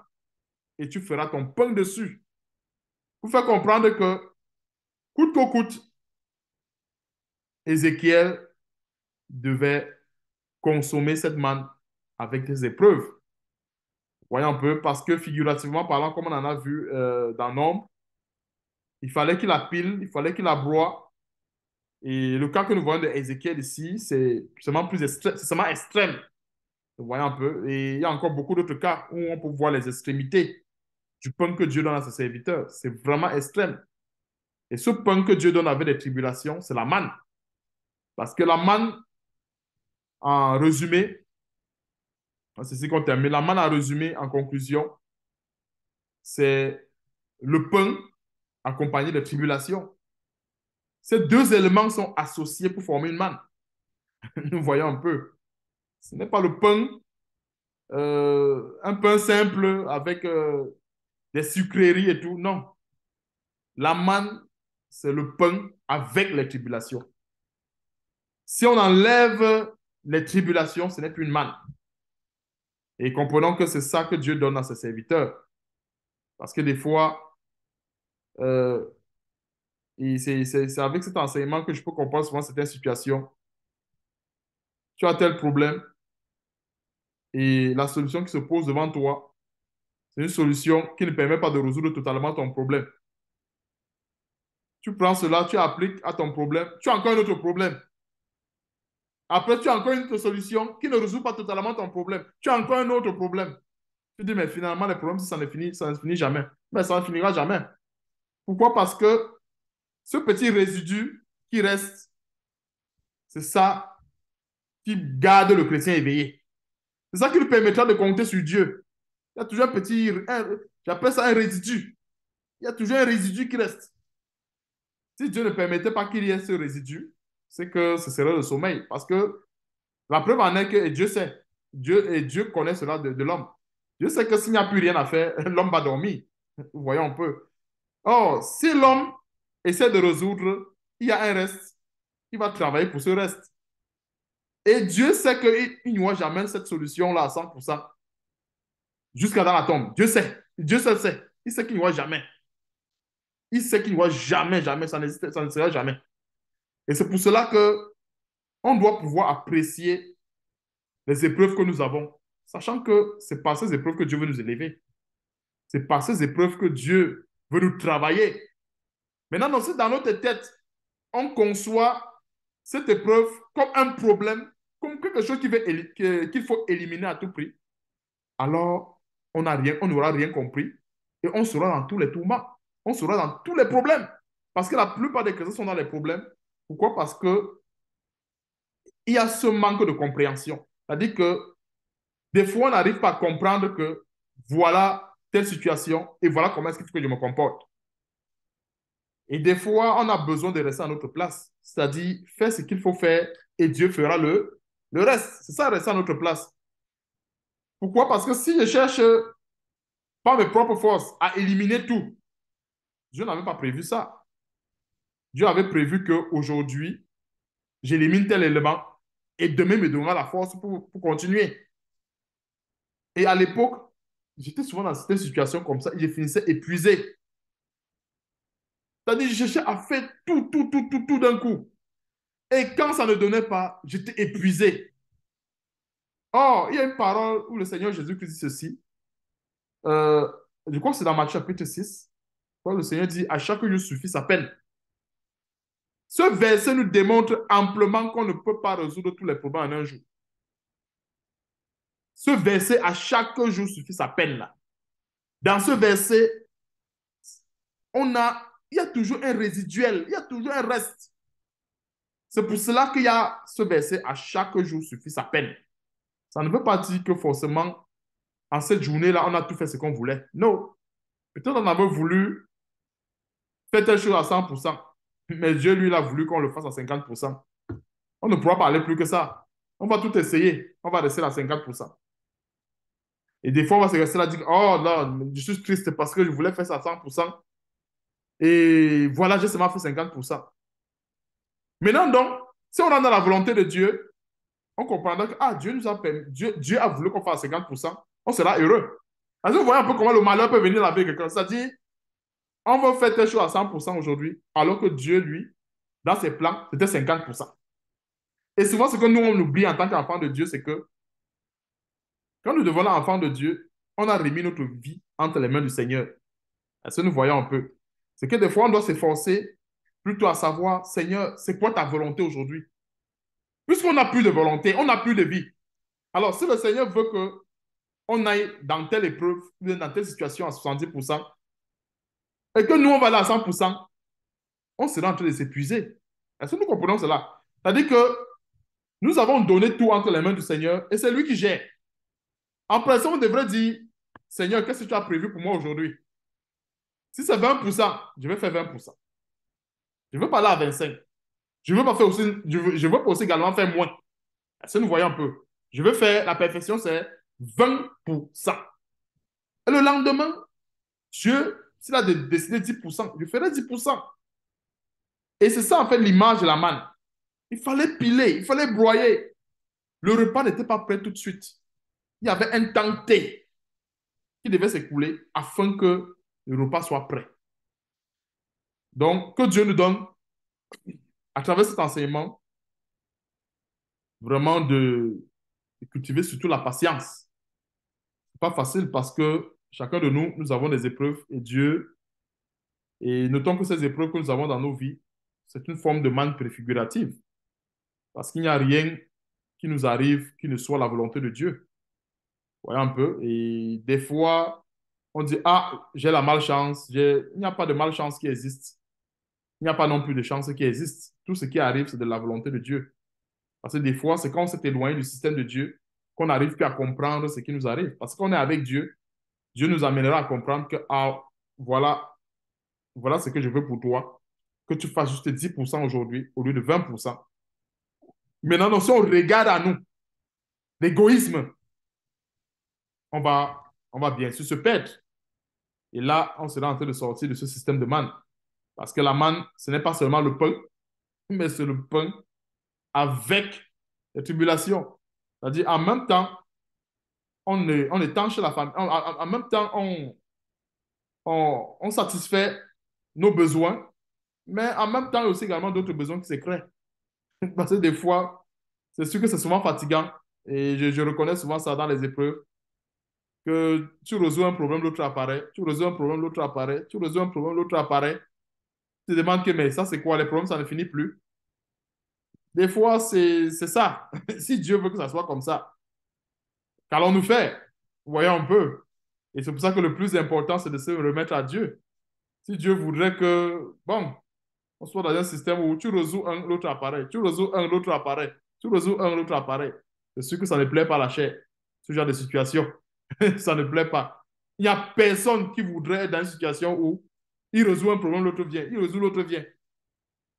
et tu feras ton pain dessus. Pour faire comprendre que, coûte que coûte, Ézéchiel devait consommer cette manne avec des épreuves. Voyons un peu, parce que figurativement parlant, comme on en a vu euh, dans Nombre, il fallait qu'il la pile, il fallait qu'il la broie. Et le cas que nous voyons de Ézéchiel ici, c'est seulement plus extrême, voyez un peu. Et il y a encore beaucoup d'autres cas où on peut voir les extrémités du pain que Dieu donne à ses serviteurs. C'est vraiment extrême. Et ce pain que Dieu donne avec des tribulations, c'est la manne. Parce que la manne en résumé, c'est ce qu'on termine. La manne en résumé, en conclusion, c'est le pain accompagné de tribulations. Ces deux éléments sont associés pour former une manne. Nous voyons un peu. Ce n'est pas le pain, euh, un pain simple avec euh, des sucreries et tout. Non. La manne, c'est le pain avec les tribulations. Si on enlève les tribulations, ce n'est plus une manne. Et comprenons que c'est ça que Dieu donne à ses serviteurs. Parce que des fois, euh, c'est avec cet enseignement que je peux comprendre souvent certaines situations. Tu as tel problème et la solution qui se pose devant toi, c'est une solution qui ne permet pas de résoudre totalement ton problème. Tu prends cela, tu appliques à ton problème, tu as encore un autre problème. Après, tu as encore une autre solution qui ne résout pas totalement ton problème. Tu as encore un autre problème. Tu dis, mais finalement, le problème, ça ne finit, finit jamais. Mais ça ne finira jamais. Pourquoi Parce que ce petit résidu qui reste, c'est ça qui garde le chrétien éveillé. C'est ça qui lui permettra de compter sur Dieu. Il y a toujours un petit, j'appelle ça un résidu. Il y a toujours un résidu qui reste. Si Dieu ne permettait pas qu'il y ait ce résidu, c'est que ce serait le sommeil. Parce que la preuve en est que, Dieu sait, Dieu, et Dieu connaît cela de, l'homme. Dieu sait que s'il n'y a plus rien à faire, l'homme va dormir. Voyons un peu. Or, si l'homme essaie de résoudre, il y a un reste. Il va travailler pour ce reste. Et Dieu sait qu'il ne aura jamais cette solution-là à 100%. Jusqu'à dans la tombe. Dieu sait. Dieu seul sait. Il sait qu'il ne aura jamais. Il sait qu'il ne aura jamais, jamais. Ça, ça ne sera jamais. Et c'est pour cela que on doit pouvoir apprécier les épreuves que nous avons, sachant que c'est par ces épreuves que Dieu veut nous élever. C'est par ces épreuves que Dieu veut nous travailler. Maintenant, si dans notre tête, on conçoit cette épreuve comme un problème, comme quelque chose qu'il faut éliminer à tout prix, alors on n'aura rien, rien compris et on sera dans tous les tourments, on sera dans tous les problèmes. Parce que la plupart des chrétiens sont dans les problèmes pourquoi Parce que il y a ce manque de compréhension. C'est-à-dire que des fois, on n'arrive pas à comprendre que voilà telle situation et voilà comment est-ce que je me comporte. Et des fois, on a besoin de rester à notre place. C'est-à-dire, faire ce qu'il faut faire et Dieu fera le, le reste. C'est ça, rester à notre place. Pourquoi Parce que si je cherche par mes propres forces à éliminer tout, je n'avais pas prévu ça. Dieu avait prévu qu'aujourd'hui, j'élimine tel élément et demain me donnera la force pour, continuer. Et à l'époque, j'étais souvent dans cette situation comme ça, et je finissais épuisé. C'est-à-dire, je cherchais à faire tout, tout, tout, tout, tout d'un coup. Et quand ça ne donnait pas, j'étais épuisé. Or, il y a une parole où le Seigneur jésus dit ceci. Euh, je crois que c'est dans Matthieu chapitre 6. le Seigneur dit À chaque jour suffit sa peine. Ce verset nous démontre amplement qu'on ne peut pas résoudre tous les problèmes en un jour. Ce verset, à chaque jour, suffit sa peine Dans ce verset, on a, il y a toujours un résiduel, il y a toujours un reste. C'est pour cela qu'il y a ce verset, à chaque jour suffit sa peine. Ça ne veut pas dire que forcément, en cette journée-là, on a tout fait ce qu'on voulait. Non. Peut-être on avait voulu faire quelque chose à 100%. Mais Dieu, lui, il a voulu qu'on le fasse à 50%. On ne pourra pas aller plus que ça. On va tout essayer. On va rester à 50%. Et des fois, on va se rester là, dire Oh non, je suis triste parce que je voulais faire ça à 100%. Et voilà, j'ai seulement fait 50%. Maintenant, donc, si on est dans la volonté de Dieu, on comprendra que ah, Dieu, nous a Dieu, a voulu qu'on fasse à 50%. On sera heureux. Alors, vous voyez un peu comment le malheur peut venir avec quelqu'un. C'est-à-dire, on veut faire telle chose à 100% aujourd'hui, alors que Dieu, lui, dans ses plans, c'était 50%. Et souvent, ce que nous, on oublie en tant qu'enfant de Dieu, c'est que quand nous devenons enfants de Dieu, on a remis notre vie entre les mains du Seigneur. Est-ce que nous voyons un peu C'est que des fois, on doit s'efforcer plutôt à savoir, Seigneur, c'est quoi ta volonté aujourd'hui Puisqu'on n'a plus de volonté, on n'a plus de vie. Alors, si le Seigneur veut que on aille dans telle épreuve, dans telle situation à 70%, et que nous, on va là à 100%, on sera en train de s'épuiser. Est-ce que nous comprenons cela C'est-à-dire que nous avons donné tout entre les mains du Seigneur et c'est lui qui gère. En pression, on devrait dire, Seigneur, qu'est-ce que tu as prévu pour moi aujourd'hui Si c'est 20%, je vais faire 20%. Je ne veux pas aller à 25. Je ne veux pas faire aussi, je veux, veux pas aussi également faire moins. Est-ce que nous voyons un peu Je veux faire, la perfection, c'est 20%. Et le lendemain, Dieu s'il a décidé 10%, je ferai 10%. Et c'est ça, en fait, l'image de la manne. Il fallait piler, il fallait broyer. Le repas n'était pas prêt tout de suite. Il y avait un temps T qui devait s'écouler afin que le repas soit prêt. Donc, que Dieu nous donne, à travers cet enseignement, vraiment de, de cultiver surtout la patience. Ce n'est pas facile parce que Chacun de nous, nous avons des épreuves et Dieu, et notons que ces épreuves que nous avons dans nos vies, c'est une forme de manne préfigurative, parce qu'il n'y a rien qui nous arrive qui ne soit la volonté de Dieu. Voyez un peu, et des fois, on dit, ah, j'ai la malchance, il n'y a pas de malchance qui existe, il n'y a pas non plus de chance qui existe. Tout ce qui arrive, c'est de la volonté de Dieu. Parce que des fois, c'est quand on s'est éloigné du système de Dieu qu'on n'arrive plus à comprendre ce qui nous arrive. Parce qu'on est avec Dieu, Dieu nous amènera à comprendre que ah, voilà, voilà ce que je veux pour toi, que tu fasses juste 10% aujourd'hui au lieu de 20%. Maintenant, non, si on regarde à nous, l'égoïsme, on va, on va bien sûr se perdre. Et là, on sera en train de sortir de ce système de manne. Parce que la manne, ce n'est pas seulement le pain, mais c'est le pain avec la tribulation. C'est-à-dire, en même temps on, on chez la famille. En, même temps, on, on, satisfait nos besoins, mais en même temps, il y a aussi également d'autres besoins qui se créent. Parce que des fois, c'est sûr que c'est souvent fatigant. Et je, je, reconnais souvent ça dans les épreuves. Que tu résous un problème, l'autre apparaît. Tu résous un problème, l'autre apparaît. Tu résous un problème, l'autre apparaît. Tu te demandes que, mais ça, c'est quoi Les problèmes, ça ne finit plus. Des fois, c'est ça. si Dieu veut que ça soit comme ça. Qu'allons-nous faire Voyons un peu. Et c'est pour ça que le plus important, c'est de se remettre à Dieu. Si Dieu voudrait que, bon, on soit dans un système où tu résous un, l'autre appareil, tu résous un, l'autre appareil, tu résous un, l'autre appareil, c'est sûr que ça ne plaît pas à la chair, ce genre de situation. ça ne plaît pas. Il n'y a personne qui voudrait être dans une situation où il résout un problème, l'autre vient, il résout, l'autre vient.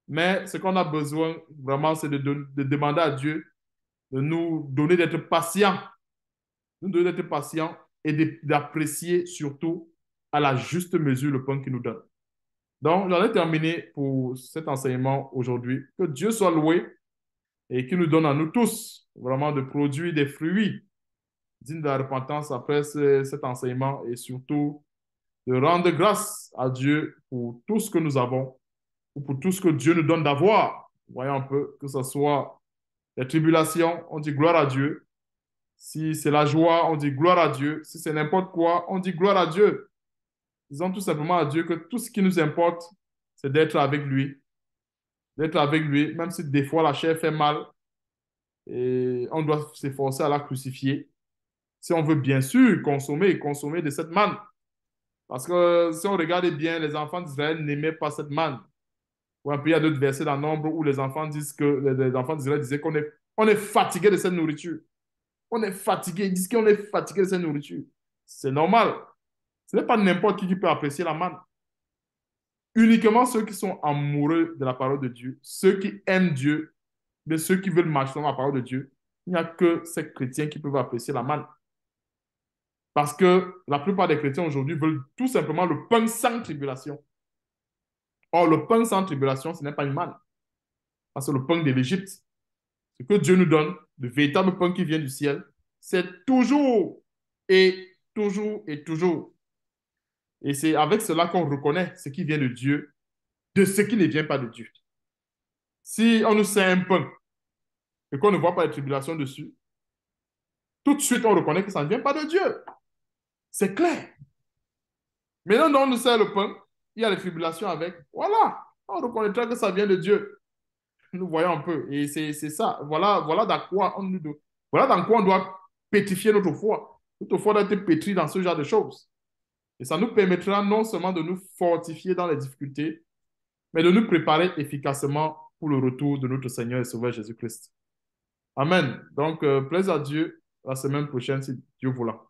Mais ce qu'on a besoin vraiment, c'est de, demander à Dieu de nous donner d'être patients nous devons être patients et d'apprécier surtout à la juste mesure le pain qu'il nous donne. Donc, j'en ai terminé pour cet enseignement aujourd'hui. Que Dieu soit loué et qu'il nous donne à nous tous vraiment de produire des fruits dignes de la repentance après cet enseignement et surtout de rendre grâce à Dieu pour tout ce que nous avons ou pour tout ce que Dieu nous donne d'avoir. Voyons un peu, que ce soit les tribulations, on dit gloire à Dieu, si c'est la joie, on dit gloire à Dieu. Si c'est n'importe quoi, on dit gloire à Dieu. Disons tout simplement à Dieu que tout ce qui nous importe, c'est d'être avec lui. D'être avec lui, même si des fois la chair fait mal et on doit s'efforcer à la crucifier. Si on veut bien sûr consommer consommer de cette manne. Parce que si on regardait bien, les enfants d'Israël n'aimaient pas cette manne. Ou un il y a d'autres versets dans Nombre où les enfants disent que les enfants d'Israël disaient qu'on est, on est fatigué de cette nourriture. On est fatigué. Ils disent qu'on est fatigué de cette nourriture. C'est normal. Ce n'est pas n'importe qui qui peut apprécier la manne. Uniquement ceux qui sont amoureux de la parole de Dieu, ceux qui aiment Dieu, de ceux qui veulent marcher dans la parole de Dieu, il n'y a que ces chrétiens qui peuvent apprécier la manne. Parce que la plupart des chrétiens aujourd'hui veulent tout simplement le pain sans tribulation. Or, le pain sans tribulation, ce n'est pas une manne. Parce que le pain de l'Égypte, que Dieu nous donne, le véritable pain qui vient du ciel, c'est toujours et toujours et toujours. Et c'est avec cela qu'on reconnaît ce qui vient de Dieu de ce qui ne vient pas de Dieu. Si on nous sert un pain et qu'on ne voit pas les tribulations dessus, tout de suite on reconnaît que ça ne vient pas de Dieu. C'est clair. Maintenant, on nous sert le pain, il y a les tribulations avec. Voilà, on reconnaîtra que ça vient de Dieu. Nous voyons un peu. Et c'est ça. Voilà, voilà, dans quoi on, voilà dans quoi on doit pétrifier notre foi. Notre foi doit être pétrie dans ce genre de choses. Et ça nous permettra non seulement de nous fortifier dans les difficultés, mais de nous préparer efficacement pour le retour de notre Seigneur et Sauveur Jésus-Christ. Amen. Donc, euh, plaise à Dieu la semaine prochaine si Dieu voulant.